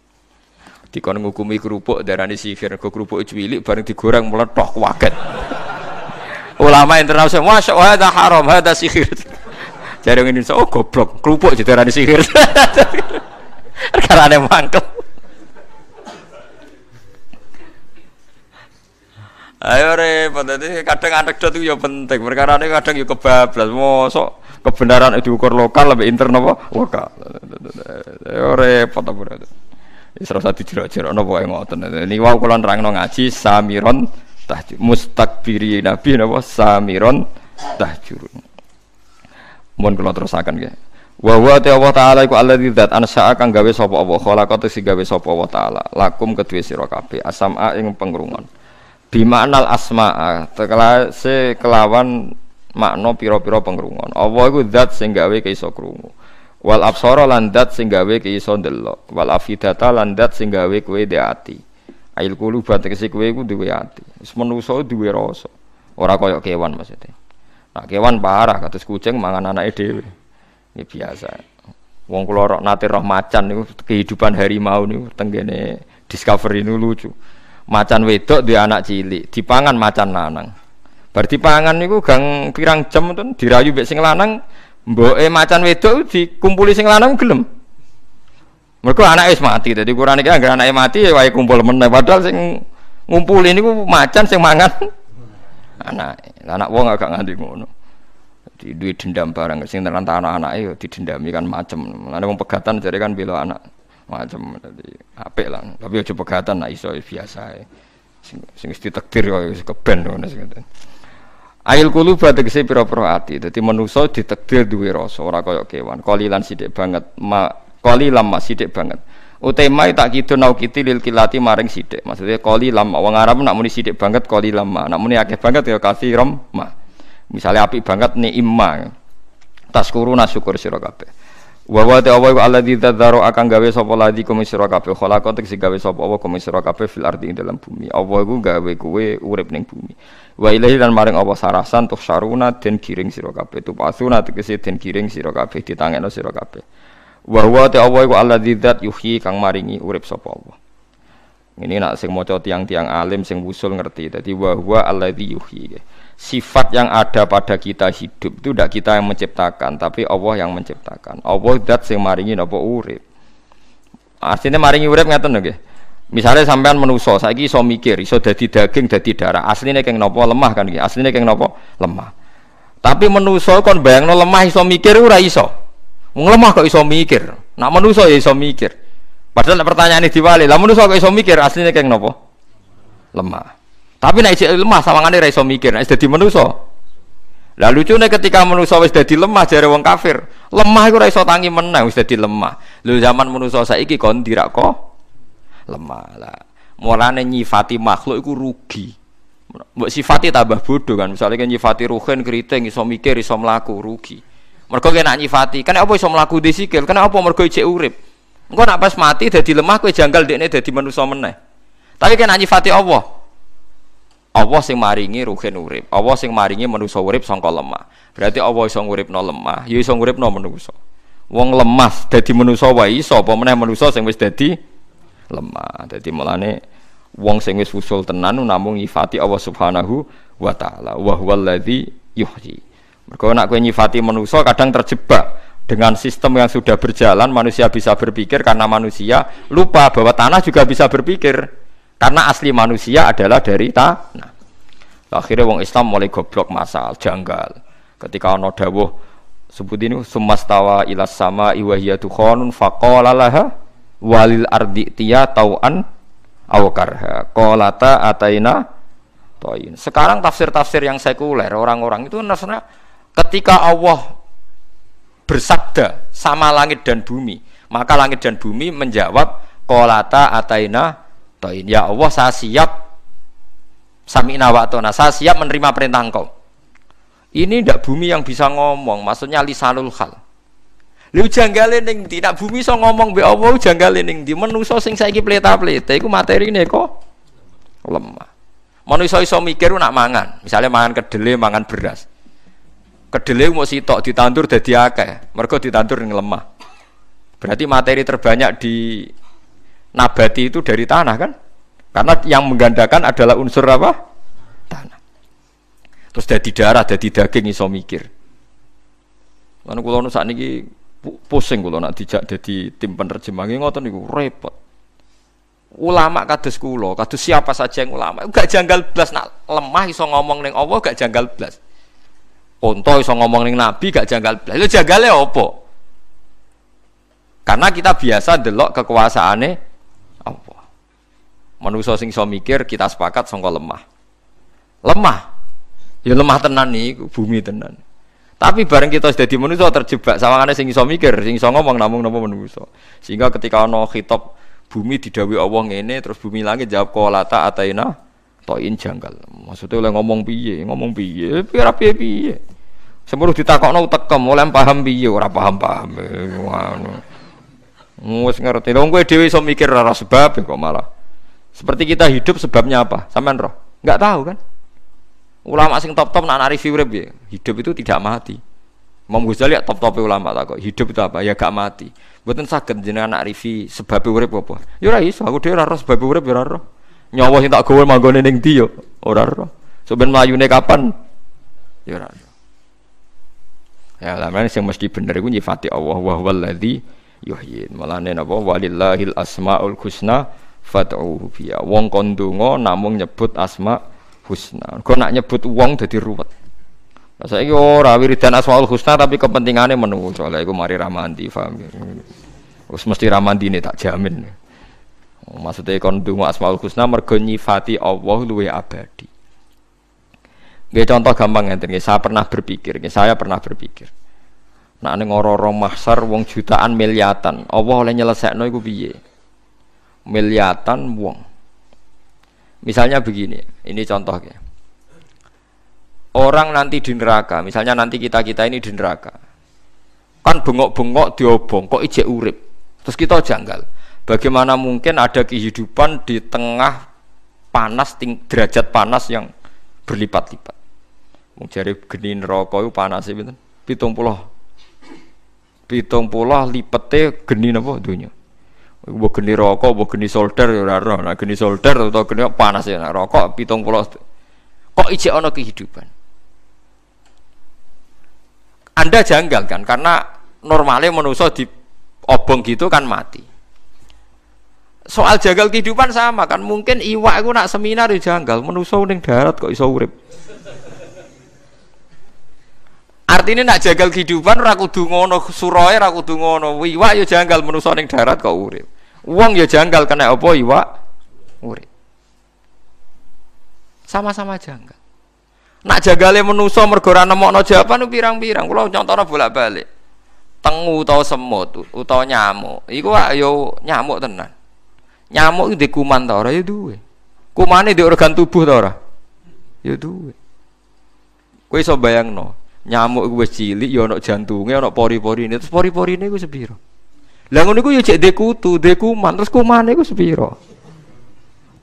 Speaker 1: Dikon ngukumi kerupuk darani sihir, kok kerupuk cilik bareng digoreng meletok waket. ulama internasional, masya Allah, ada haram, ada sihir. Jadi Indonesia, oh goblok, kerupuk jadi darani sihir. Karena ada mangkel. Ayo repot nanti kadang anekdot itu ya penting. Perkarane kadang ya kebablas. Mosok kebenaran itu ukur lokal lebih intern apa lokal. Ayo repot apa ya, berarti. Wis ora usah dijerok-jerokno pokoke ngoten. Niku kula nerangno ngaji samiron tahjur mustakbiri nabi napa samiron tahjuru mohon kula terusakan ya Wa huwa ta Allah taala iku alladzi dzat ansa'a kang gawe sapa Allah khalaqa sing gawe sapa Allah taala lakum kedue sira kabeh asama ing pengrungan bimaknal asma'a ah, tekelase kelawan makna pira-pira pengrungon Allah iku zat sing gawe iso krungu wal absara lan zat sing gawe keiso ndelok wal afidata lan zat sing gawe kowe de ati ail kuluba tegese kowe iku duwe ati wis menungso duwe rasa ora kaya kewan maksudnya nah kewan parah kados kucing mangan anake dhewe ini biasa wong kula rok nate roh macan niku kehidupan harimau niku tenggene discovery niku lucu macan wedok di anak cilik dipangan macan lanang bar dipangan ku gang pirang jam ten dirayu mbek sing lanang mboke macan wedok dikumpuli sing lanang gelem mereka anak es mati dadi kurang iki anak anake mati ya wae kumpul meneh padahal sing ini ku macan sing mangan anak anak wong agak nganti ngono duit dendam barang sing tenan anak anak itu ya didendam ikan macem. ada wong pegatan jare kan bila anak macam tadi apik lah tapi aja pegatan nak iso biasa ya. sing sing kok wis keben ngono sing ngoten Ail kuluba tegese pira-pira ati. Dadi manusa ditakdir duwe rasa ora kaya kewan. kalilan sithik banget. Ma koli lama sithik banget. Utema tak kidu nau kiti lil kilati maring sithik. Maksudnya lama wong Arab nak muni sithik banget koli lama Nak muni akeh banget ya rom ma. misalnya api banget ni imma. tas Taskuruna syukur sira kabeh. Wa wa ta wa alladzi tadharu akan gawe sapa ladi komisira kafe khalaqa tek sing gawe sapa wa komisira fil ardi ing dalam bumi. Apa iku gawe kowe urip ning bumi. Wa ilahi lan maring apa sarasan tuh saruna den kiring sira kafe tu pasuna tek sing den kiring sira kafe ditangekno sira kafe. Wa wa ta yuhyi kang maringi urip sapa wa. Ini nak sing maca tiang-tiang alim sing wusul ngerti. Dadi wa wa alladzi yuhyi. sifat yang ada pada kita hidup itu tidak kita yang menciptakan tapi Allah yang menciptakan Allah dat sing maringi napa urip artinya maringi urip ngeten nggih misalnya sampean menuso saiki iso mikir iso dadi daging dadi darah aslinya keng nopo lemah kan nggih aslinya keng nopo lemah tapi menuso kon bayangno lemah iso mikir ora iso mung lemah kok iso mikir nak menuso ya iso mikir padahal pertanyaan diwali lah menuso kok iso mikir aslinya keng nopo lemah tapi naik isih lemah sama ra raiso mikir, jadi menuso lalu Lah lucune ketika menuso wis jadi lemah jare wong kafir, lemah itu raiso tangi menang wis jadi lemah. lu zaman saya saiki kon dirak kok lemah lah. Mulane nyifati makhluk iku rugi. Mbok sifati tambah bodoh kan. Misalnya kan nyifati ruhen keriting iso mikir iso mlaku rugi. Mergo kena nyifati, kan apa iso mlaku disikil, kan apa mergo ijek urip. Engko nak pas mati jadi lemah kowe janggal dekne jadi manusa meneh. Tapi kena nyifati Allah. Allah sing maringi ruhin urip Allah sing maringi manusa urip sangka lemah berarti Allah iso nguripno lemah ya iso nguripno manusa wong lemah dadi manusa wae iso apa meneh manusa sing wis dadi lemah dadi mulane wong sing wis usul tenan namung nyifati Allah Subhanahu wa taala wa huwal ladzi yuhyi mergo nek kowe nyifati manusa kadang terjebak dengan sistem yang sudah berjalan manusia bisa berpikir karena manusia lupa bahwa tanah juga bisa berpikir karena asli manusia adalah dari tanah. Akhirnya wong Islam mulai goblok masal, janggal. Ketika ono dawuh sebut ini sumastawa ilas sama iwahiyah tuhanun fakolalaha walil ardi tiya tauan awakarha kolata ataina toin. Sekarang tafsir-tafsir yang sekuler orang-orang itu nasna ketika Allah bersabda sama langit dan bumi maka langit dan bumi menjawab kolata ataina to'in. Ya Allah, saya siap sami'na wa Saya siap menerima perintah engkau. Ini ndak bumi yang bisa ngomong, maksudnya lisanul hal. Lu janggalin neng di, tidak bumi so ngomong ya Allah janggalin neng di Menuso sing saya pleta pelita, iku nih kok lemah. Manusa iso mikir nak mangan, misalnya mangan kedele, mangan beras. Kedele mau sitok ditandur dadi akeh, mereka ditandur yang lemah. Berarti materi terbanyak di nabati itu dari tanah kan karena yang menggandakan adalah unsur apa tanah terus dari darah dari daging iso mikir lalu kalau saat ini pusing kalau nak dijak jadi tim penerjemah ini ngotot nih repot ulama kados kula, kados siapa saja yang ulama, gak janggal blas nak lemah iso ngomong ning Allah gak janggal blas. Onto iso ngomong ning nabi gak janggal blas. Lho janggale opo? Karena kita biasa delok kekuasaane Manusia sing iso mikir kita sepakat songko lemah. Lemah. Ya lemah tenan nih, bumi tenan. Tapi bareng kita sudah di manusia terjebak sama sing iso mikir, sing iso ngomong namung napa manusia. Sehingga ketika ono khitab bumi didawi Allah ini, terus bumi langit jawab kolata ataina toin janggal. Maksudnya oleh ngomong piye, ngomong piye, piye piye piye. Semuruh ditakokno tekem oleh paham piye ora paham-paham. Wis ngerti. Wong kowe dhewe iso mikir ora sebab kok malah. Seperti kita hidup sebabnya apa? Sampean roh? nggak tahu kan? Ulama sing top-top nana review urip ya. Hidup itu tidak mati. Imam Ghazali top top ulama tak kok. Hidup itu apa? Ya gak mati. buatin sakit jenengan arifi rifi sebab urip apa? Ya ora iso, aku dhewe ora roh sebab urip ya roh. Nyawa sing tak gawe manggone ning ndi yo ora roh. So ben mlayune kapan? Ya ora roh. Ya lamane sing mesti bener iku nyifati Allah wa huwallazi yuhyin. Malane napa walillahil asmaul husna fad'uhu biya. Wong kon donga namung nyebut asma husna. Kok nak nyebut wong dadi ruwet. Lah saiki ora wiridan asmaul husna tapi kepentingane menunggu soalnya iku mari ramanti, paham. Ya? Wis mesti ini tak jamin. Oh, Maksudnya kon donga asmaul husna mergo nyifati Allah luwe abadi. Nggih contoh gampang ngeten nggih, saya pernah berpikir, nggih saya pernah berpikir. Nak ning ora mahsar wong jutaan miliatan, Allah oleh nyelesekno iku piye? miliatan wong. Misalnya begini, ini contohnya. Orang nanti di neraka, misalnya nanti kita-kita ini di neraka. Kan bengok-bengok diobong, kok ijek urip. Terus kita janggal. Bagaimana mungkin ada kehidupan di tengah panas ting, derajat panas yang berlipat-lipat. Mencari geni neraka itu pitung pinten? pitung 70 lipete geni apa dunia. Mbok geni rokok, mbok geni solder ya udah roh. Nah, geni solder atau geni panas ya nah, rokok polos, Kok ijek ono kehidupan? Anda janggal kan karena normalnya manusia di obong gitu kan mati. Soal janggal kehidupan sama kan mungkin iwa aku nak seminar di ya janggal manusia ning darat kok iso urip. Artinya nak janggal kehidupan raku dungono ngono, raku dungono kudu ngono, iwak ya janggal manusia ning darat kok urip. Wong ya janggal kena apa iwak murid Sama-sama janggal. Nak jagale menuso mergo ora nemokno jawaban pirang-pirang. Kula nyontone bolak-balik. Tengu utawa semut utawa nyamuk. Iku wak yo nyamuk tenan. Nyamuk iki kuman ta ora ya kuman itu di organ tubuh ta orang Ya duwe. Kowe iso bayangno, nyamuk iku wis cilik ya ana jantunge, ana pori ini Terus pori ini iku sepiro? Lah ngono iku yo ya cek deku kutu, de kuman, terus kumane iku sepiro?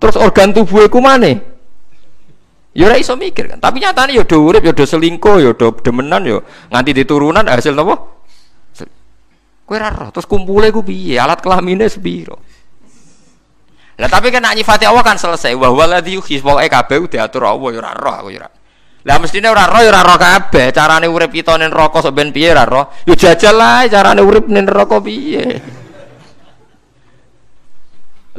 Speaker 1: Terus organ tubuhe kumane? Yo ya ora iso mikir kan. Tapi nyatane yo ya do urip, yo do selingkuh, yo do demenan yo nganti diturunan hasil napa? Kowe ora roh, terus kumpule ku piye? Alat kelamine sepiro? Lah tapi kan nyifati Allah kan selesai. Wa huwaladzi yuhyi, wa yumiitu, diatur Allah ya ora roh aku lah mestine ora roh ya ora roh kabeh, carane urip kita ning neraka sok ben piye ora roh. Yo ya jajal lah carane urip ning neraka piye.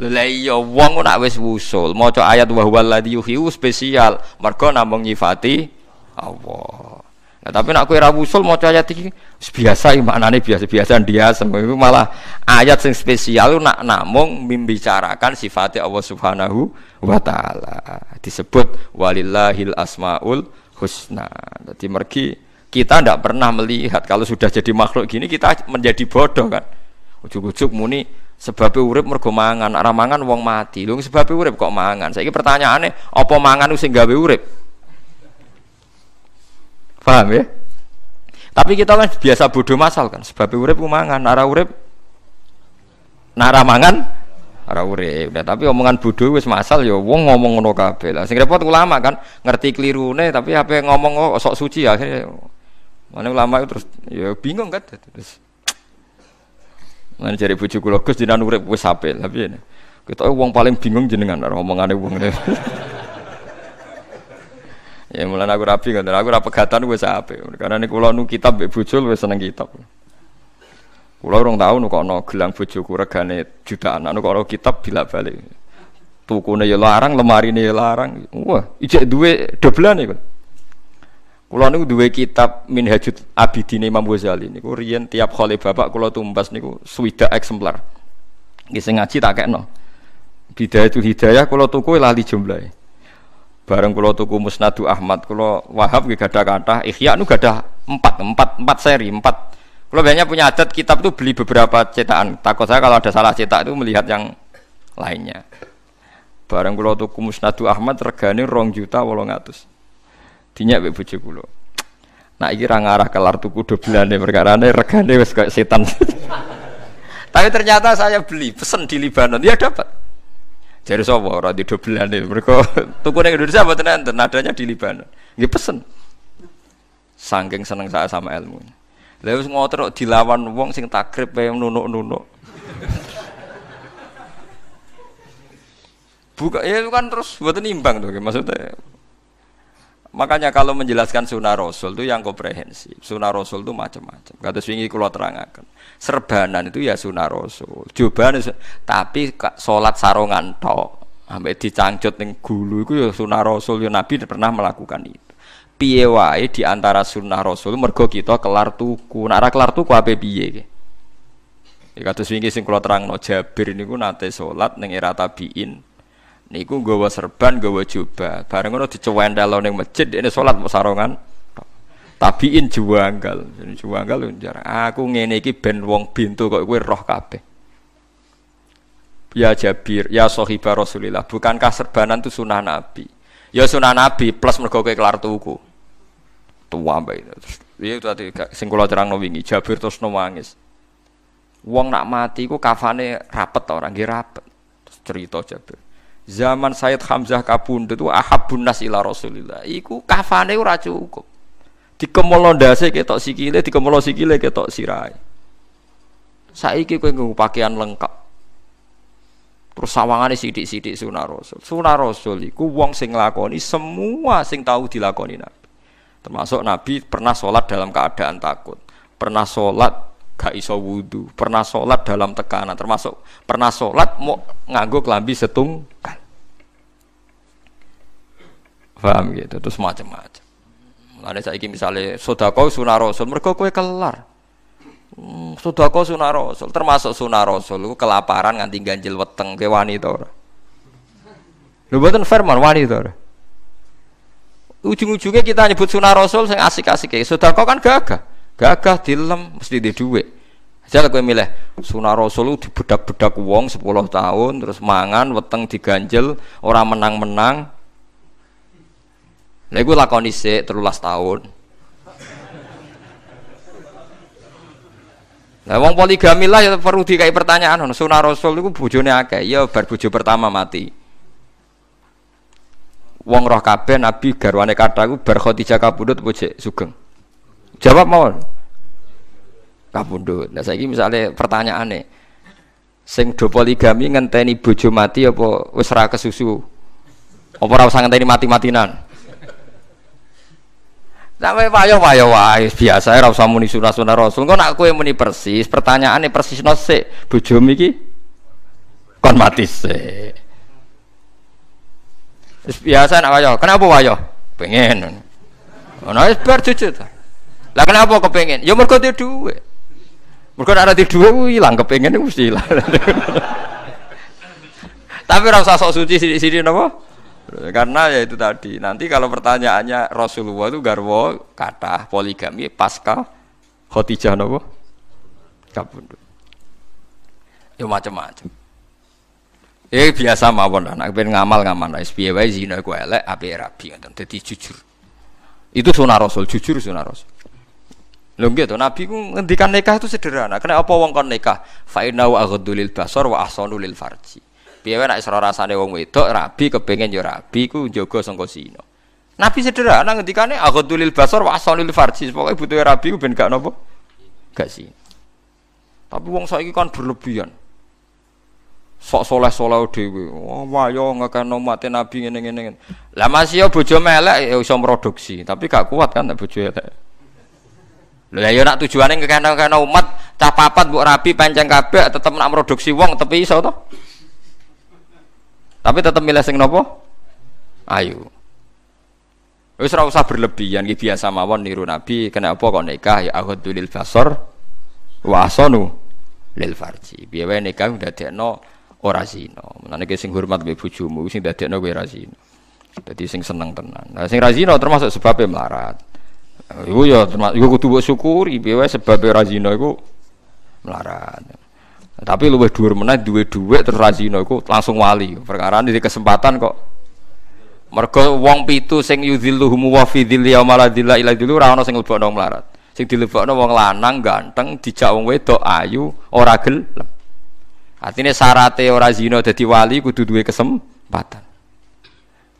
Speaker 1: Lah iya wong nak wis wusul maca ayat wa huwal ladzi yuhyi spesial mergo namung nyifati Allah. Nah, tapi nak kue rawusul mau ayat ini biasa ane biasa biasa dia itu malah ayat yang spesial nak namung membicarakan sifatnya Allah Subhanahu wa taala disebut walillahil asmaul husna. Jadi mergi kita tidak pernah melihat kalau sudah jadi makhluk gini kita menjadi bodoh kan. Ujuk-ujuk muni sebab urip mergo mangan, ramangan wong mati. lu sebab urip kok mangan. Saiki pertanyaannya apa mangan sing gawe urip? Paham ya? Tapi kita kan biasa bodoh masal kan, sebab urip mangan, arah urip nara mangan arah urip. Nah, tapi omongan bodoh wis masal ya wong ngomong ngono kabel, Lah sing repot ulama kan ngerti nih, tapi apa ngomong oh, sok suci ya. Mana ulama itu terus ya bingung kan terus. Mana cari bojo kula Gus jenengan urip wis apik, tapi kita wong paling bingung jenengan omongane wong. Ya mulai aku rapi kan, aku rapi pegatan gue sape. Karena ini kulo nu kitab bujul gue seneng kitab. Kulo orang tahu nu kono gelang bujuku regane jutaan, nu kono kitab bila balik. Tukune nih ya larang, lemari nih ya larang. Wah, ijek duwe dobelan iku. Kulo nu duwe kitab Minhajut Abidin Imam Ghazali niku rian tiap kali bapak kulo tumbas niku swida eksemplar. Nggih ngaji tak kekno. Bidayah itu hidayah kulo tuku lali jumlahe bareng tuh tuku Musnadu Ahmad kulo Wahab gak ada kata, Ikhya nu gak ada empat empat empat seri empat. kulo banyak punya adat kitab tuh beli beberapa cetakan takut saya kalau ada salah cetak itu melihat yang lainnya bareng tuh tuku Musnadu Ahmad regane rong juta ngatus dinyak mbek bojo kulo nah ini orang arah kelar tuku dobelane perkarane regane wes kayak setan tapi ternyata saya beli pesen di Libanon ya dapat jadi sapa orang di dobelane mereka tuku ning Indonesia mboten tenan, nadanya di Libanon. Nggih pesen. Saking seneng saya sama ilmu. lalu ngotot dilawan wong sing takrib yang nunuk-nunuk. Buka ya kan terus buat nimbang tuh maksudnya. Makanya kalau menjelaskan sunnah Rasul itu yang komprehensif. Sunnah Rasul itu macam-macam. Kata swingi keluar terangkan serbanan itu ya sunah rasul jubane tapi sholat sarongan tok sampai dicangcut ning gulu itu ya sunah rasul ya nabi pernah melakukan itu piye wae di antara sunnah rasul mergo kita kelar tuku nek ora kelar tuku apa piye Ya kados wingi sing kula terangno Jabir niku nate salat ning era tabiin. Niku nggawa serban, nggawa jubah. Bareng ngono dicuwendel ning masjid ini salat sarongan tabiin juanggal juanggal jar aku ngene iki ben wong bintu kok gue roh kabeh ya Jabir ya sahiba Rasulillah bukankah serbanan itu sunah Nabi ya sunah Nabi plus mergo kowe kelar tuku tua mbak itu iya itu tadi sing kula terangno wingi Jabir terus nangis wong nak mati ku kafane rapet orang nggih rapet terus cerita Jabir zaman Sayyid Hamzah Kapundut itu ahabun nas ila Rasulillah iku kafane uracu cukup dikemolo ndase ketok sikile dikemolo sikile ketok saya saiki kowe nggo pakaian lengkap terus sawangane sidik-sidik sunah rasul sunah rasul iku wong sing lakoni semua sing tahu dilakoni nabi termasuk nabi pernah sholat dalam keadaan takut pernah sholat gak iso wudu pernah sholat dalam tekanan termasuk pernah sholat mau nganggo kelambi setunggal paham gitu terus macam-macam ada saiki misale sedekah sunah rasul, mergo kowe kelar. Hmm, sedekah sunah rasul, termasuk sunah rasul kelaparan nganti ganjil weteng ke wani to ora. Lho mboten firman wani Ujung-ujungnya kita nyebut sunah rasul sing asik-asik ya. Sedekah kan gagah. Gagah dilem mesti di dhuwit. Jadi aku milih sunah rasul di bedak bedak uang sepuluh tahun terus mangan weteng diganjel orang menang-menang Nah, gue lakoni sih terulas tahun. Nah, wong poligami lah ya perlu dikai pertanyaan. Sunnah Rasul itu bujone akeh, ya bar bujo pertama mati. Wong roh kabeh Nabi garwane kata gue bar khotijah kabudut apa sugeng. Jawab mau. Kabudut. Nah, saiki misalnya pertanyaan nih. sing do poligami ngenteni bujo mati apa wis ra kesusu? Apa ora usah ngenteni mati-matinan? Sampai wae payo payo wae biasa ora usah muni sunah-sunah Rasul. Kau nak kowe muni persis, pertanyaane persis sik bojomu iki kon mati sik. Wis biasa nak wayo. Kenapa wayo? Pengen. Oh wis bar jujur ta. Lah kenapa kepengen? Ya mergo duwe dhuwit. Mergo tidur, ora duwe ilang kepengen mesti ilang. Tapi ora usah sok suci sithik-sithik napa? karena ya itu tadi nanti kalau pertanyaannya Rasulullah itu garwo kata poligami pasca Khadijah nopo kabundut. Ya macam-macam. Ya biasa mawon anak ben ngamal ngamal wis piye wae zina iku elek apik rabi ngoten. Dadi jujur. Itu sunah Rasul, jujur sunah Rasul. Lho gitu Nabi ku ngendikan nikah itu sederhana. Kena apa wong kon nikah? Fa inau wa basar wa ahsanu lil farji. Piye wae nek isra rasane wong wedok rabi kepengen ya rabi ku njaga sangka zina. Nabi sederhana ngendikane aghadulil basar wa asalil farji pokoke butuh rabi ku ben gak nopo Gak zina. Tapi wong saiki kan berlebihan. Sok soleh-soleh dhewe. Wah, wah yo ngekeno mate nabi ngene-ngene. Lah masih yo bojo melek ya iso produksi, tapi gak kuat kan nek bojo elek. Lha ya nak tujuane ngekeno-keno umat cah papat mbok rabi panjang kabeh tetep nak produksi wong tapi iso to? Tapi tetap milih sing nopo? Ayu. Wis ora usah berlebihan iki biasa mawon niru Nabi, kenapa kok nikah ya aghadul basar wa asanu lil farji. Piye wae nikah ndadekno ora zina. Menane sing hormat mbek bojomu sing ndadekno kowe ora zina. Dadi sing seneng tenan. Nah sing ra zina termasuk sebabe melarat. Iku ya termasuk iku kudu syukuri piye wae sebabe ra zina iku melarat. Tapi lu dua meneh duwe dua terus razina aku langsung wali. Perkara ini kesempatan kok. mereka wong pitu sing seng humu wafidil ya malah dila ilah dulu rano seng sing lebokno melarat. Sing dong wong lanang ganteng dijak wong wedok ayu ora gelem. Artinya sarate ora zino jadi wali kudu dua kesempatan.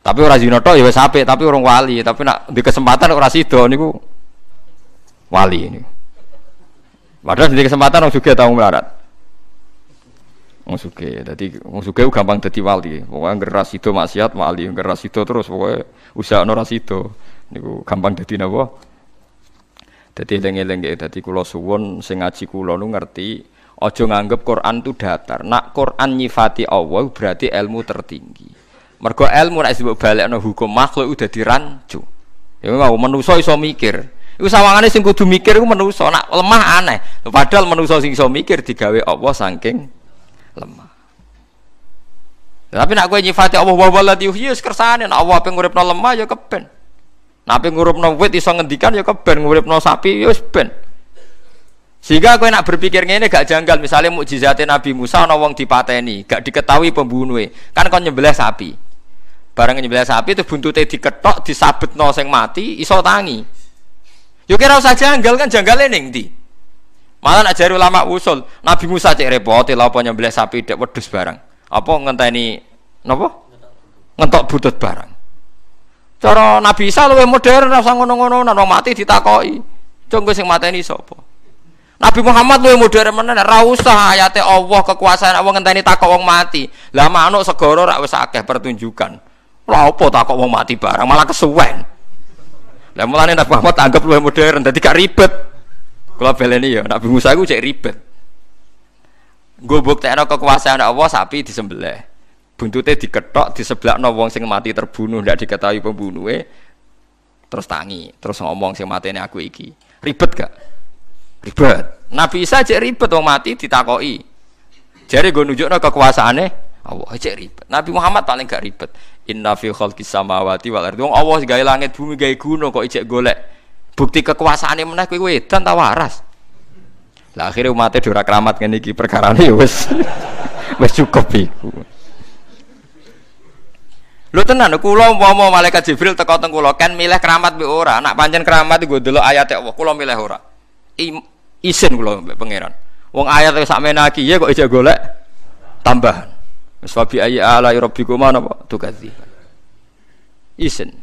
Speaker 1: Tapi ora zino toh ya sampai tapi orang wali, tapi nak di kesempatan ora ini niku wali ini. Padahal di kesempatan orang juga tahu melarat. Wong suke, jadi wong suke gampang jadi wali. Pokoknya ngeras itu maksiat wali, ngeras itu terus pokoknya usaha noras itu. Niku gampang jadi nabo. Jadi lengi-lengi, jadi kulo suwon sing ngaji kulo nu ngerti. Ojo nganggep Quran tu datar. Nak Quran nyifati Allah berarti ilmu tertinggi. Mergo ilmu nek sebut balik no hukum makhluk udah dirancu. Ya mau menuso iso mikir. Iku sawangane sing kudu mikir iku menuso, nak lemah aneh. Padahal menuso sing iso mikir digawe Allah saking lemah. Tapi nak gue nyifati Allah wa wala yuhyi wis ya kersane nak Allah pengurip lemah ya keben. Nak ngurup uripno wit iso ngendikan ya keben nol sapi ya ben. Sehingga gue nak berpikir ngene gak janggal misalnya mukjizate Nabi Musa ana wong dipateni, gak diketahui pembunuhnya. Kan kon nyembelih sapi. barang nyembelih sapi itu buntutnya diketok, disabet nol sing mati, iso tangi. Yo kira usah janggal kan janggal ning ndi? Malah nak jari ulama usul, Nabi Musa cek repot, lha apa nyembelih sapi dek wedhus barang. Apa ngenteni napa? Ngentok butut barang. Cara Nabi Isa luwih modern rasa ngono-ngono, nang mati ditakoki. Cung sing mateni sapa? Nabi Muhammad luwih modern menen rausah usah ayate Allah kekuasaan Allah ngenteni takok wong mati. Lah manuk segoro rak wis akeh pertunjukan. Lha apa takok wong mati barang malah kesuwen. Lah mulane Nabi Muhammad anggap luwih modern dadi gak ribet. Kalau beleni ya, Nabi Musa itu cek ribet. Gue buktiin kekuasaan Allah sapi disembelih. Buntutnya diketok di sebelah no wong sing mati terbunuh tidak diketahui pembunuhnya. Terus tangi, terus ngomong sing mati ini aku iki. Ribet gak? Ribet. Nabi Isa cek ribet wong mati ditakoi. Jadi gue no kekuasaannya Allah cek ribet. Nabi Muhammad paling gak ribet. Inna fi khalqis samawati wal ardi. Wong Allah gawe langit bumi gawe gunung kok ijek golek bukti kekuasaan yang kowe wedan ta waras lah akhirnya umatnya dora keramat ngene perkara perkara ini ya wes wes cukup iku Lho tenan mau mau malaikat Jibril teko tengku lo kan milih keramat bi ora, nak panjen keramat gue dulu ayat e Allah, kula milih ora. I, isin kula mbek pangeran. Wong ayat e sak menaki ya kok iso golek tambahan. Wis ayi ala rabbikuma napa tukadziban. Isin.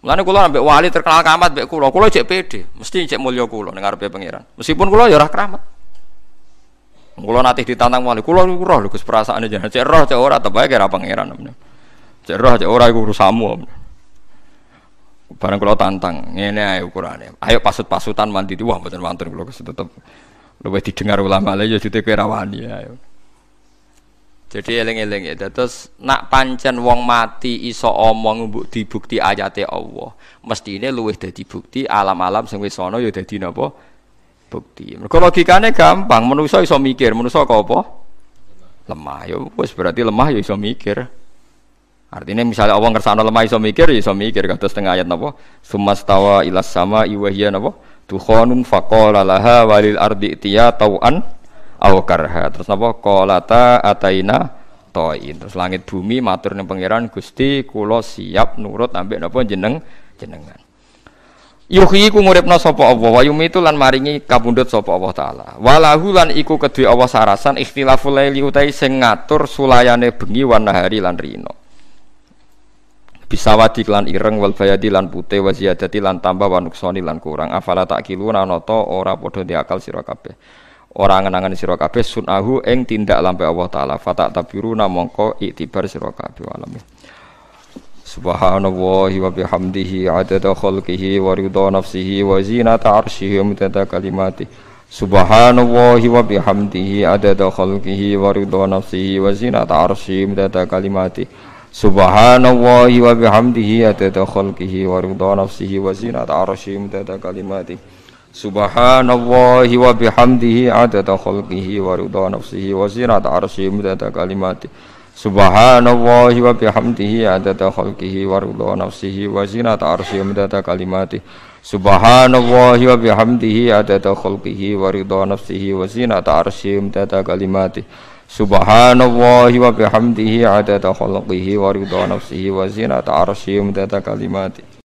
Speaker 1: Mulane kula ambek wali terkenal kamat mbek kula, kula jek pede, mesti jek mulya kula ning arepe pangeran. Meskipun kula ya ora kramat. Kula nanti ditantang wali, kula iku roh lho Gus perasaane jan cek roh cek ora tebae kira pangeran. Cek roh cek ora iku urusanmu. Barang kula tantang, ngene ae ukurane. Ayo pasut-pasutan mandi wah mboten wonten kula tetep luwih didengar ulama lha ya dite kira wani ayo. Jadi eling-eling ya. Terus nak pancen wong mati iso omong mbok dibukti ayate Allah. ini luwih dadi bukti alam-alam sing wis ana ya dadi napa? Bukti. Mergo logikane gampang, manusa iso mikir, manusa kok apa? Lemah. Ya wis berarti lemah ya iso mikir. Artinya misalnya Allah ngersano lemah iso mikir, ya iso mikir kata setengah ayat nopo. Sumastawa ilas sama iwahiyan nopo. Tuhanun faqala laha walil ardi tiya tau'an au karha. Terus napa qalata ataina toin. Terus langit bumi matur ning pangeran Gusti kula siap nurut ambek napa jeneng jenengan. Yuhyi ku nguripna sapa Allah wa yumitu lan maringi kabundut sapa Allah taala. Walahu lan iku kedue Allah sarasan ikhtilaful laili utai sing ngatur sulayane bengi wan hari lan rino. Bisawati lan ireng wal bayadi lan putih wa ziyadati lan tambah wa nuksoni lan kurang afala takiluna nata ora padha diakal sira kabeh. Orang ngenangan sira kabeh sunahu ing tindak lampe Allah taala fatak tabiruna mongko iktibar sira kabeh alam Subhanallah wa bihamdihi adada khalqihi wa ridha nafsihi wa zinata arsyihi wa kalimati kalimatihi. Subhanallah wa bihamdihi adada khalqihi wa ridha nafsihi wa zinata arsyihi wa midada kalimatihi. Subhanallahi wa bihamdihi adada khalqihi wa ridha nafsihi wa zinata mutada kalimati Subhanallahi wa bihamdihi adada khalqihi wa rida nafsihi wa zinata arsyihi midada kalimati Subhanallahi wa bihamdihi adada khalqihi wa rida nafsihi wa zinata arsyihi midada kalimati Subhanallahi wa bihamdihi adada khalqihi wa rida nafsihi wa zinata arsyihi midada kalimati Subhanallahi wa bihamdihi adada khalqihi wa rida nafsihi wa zinata arsyihi midada kalimati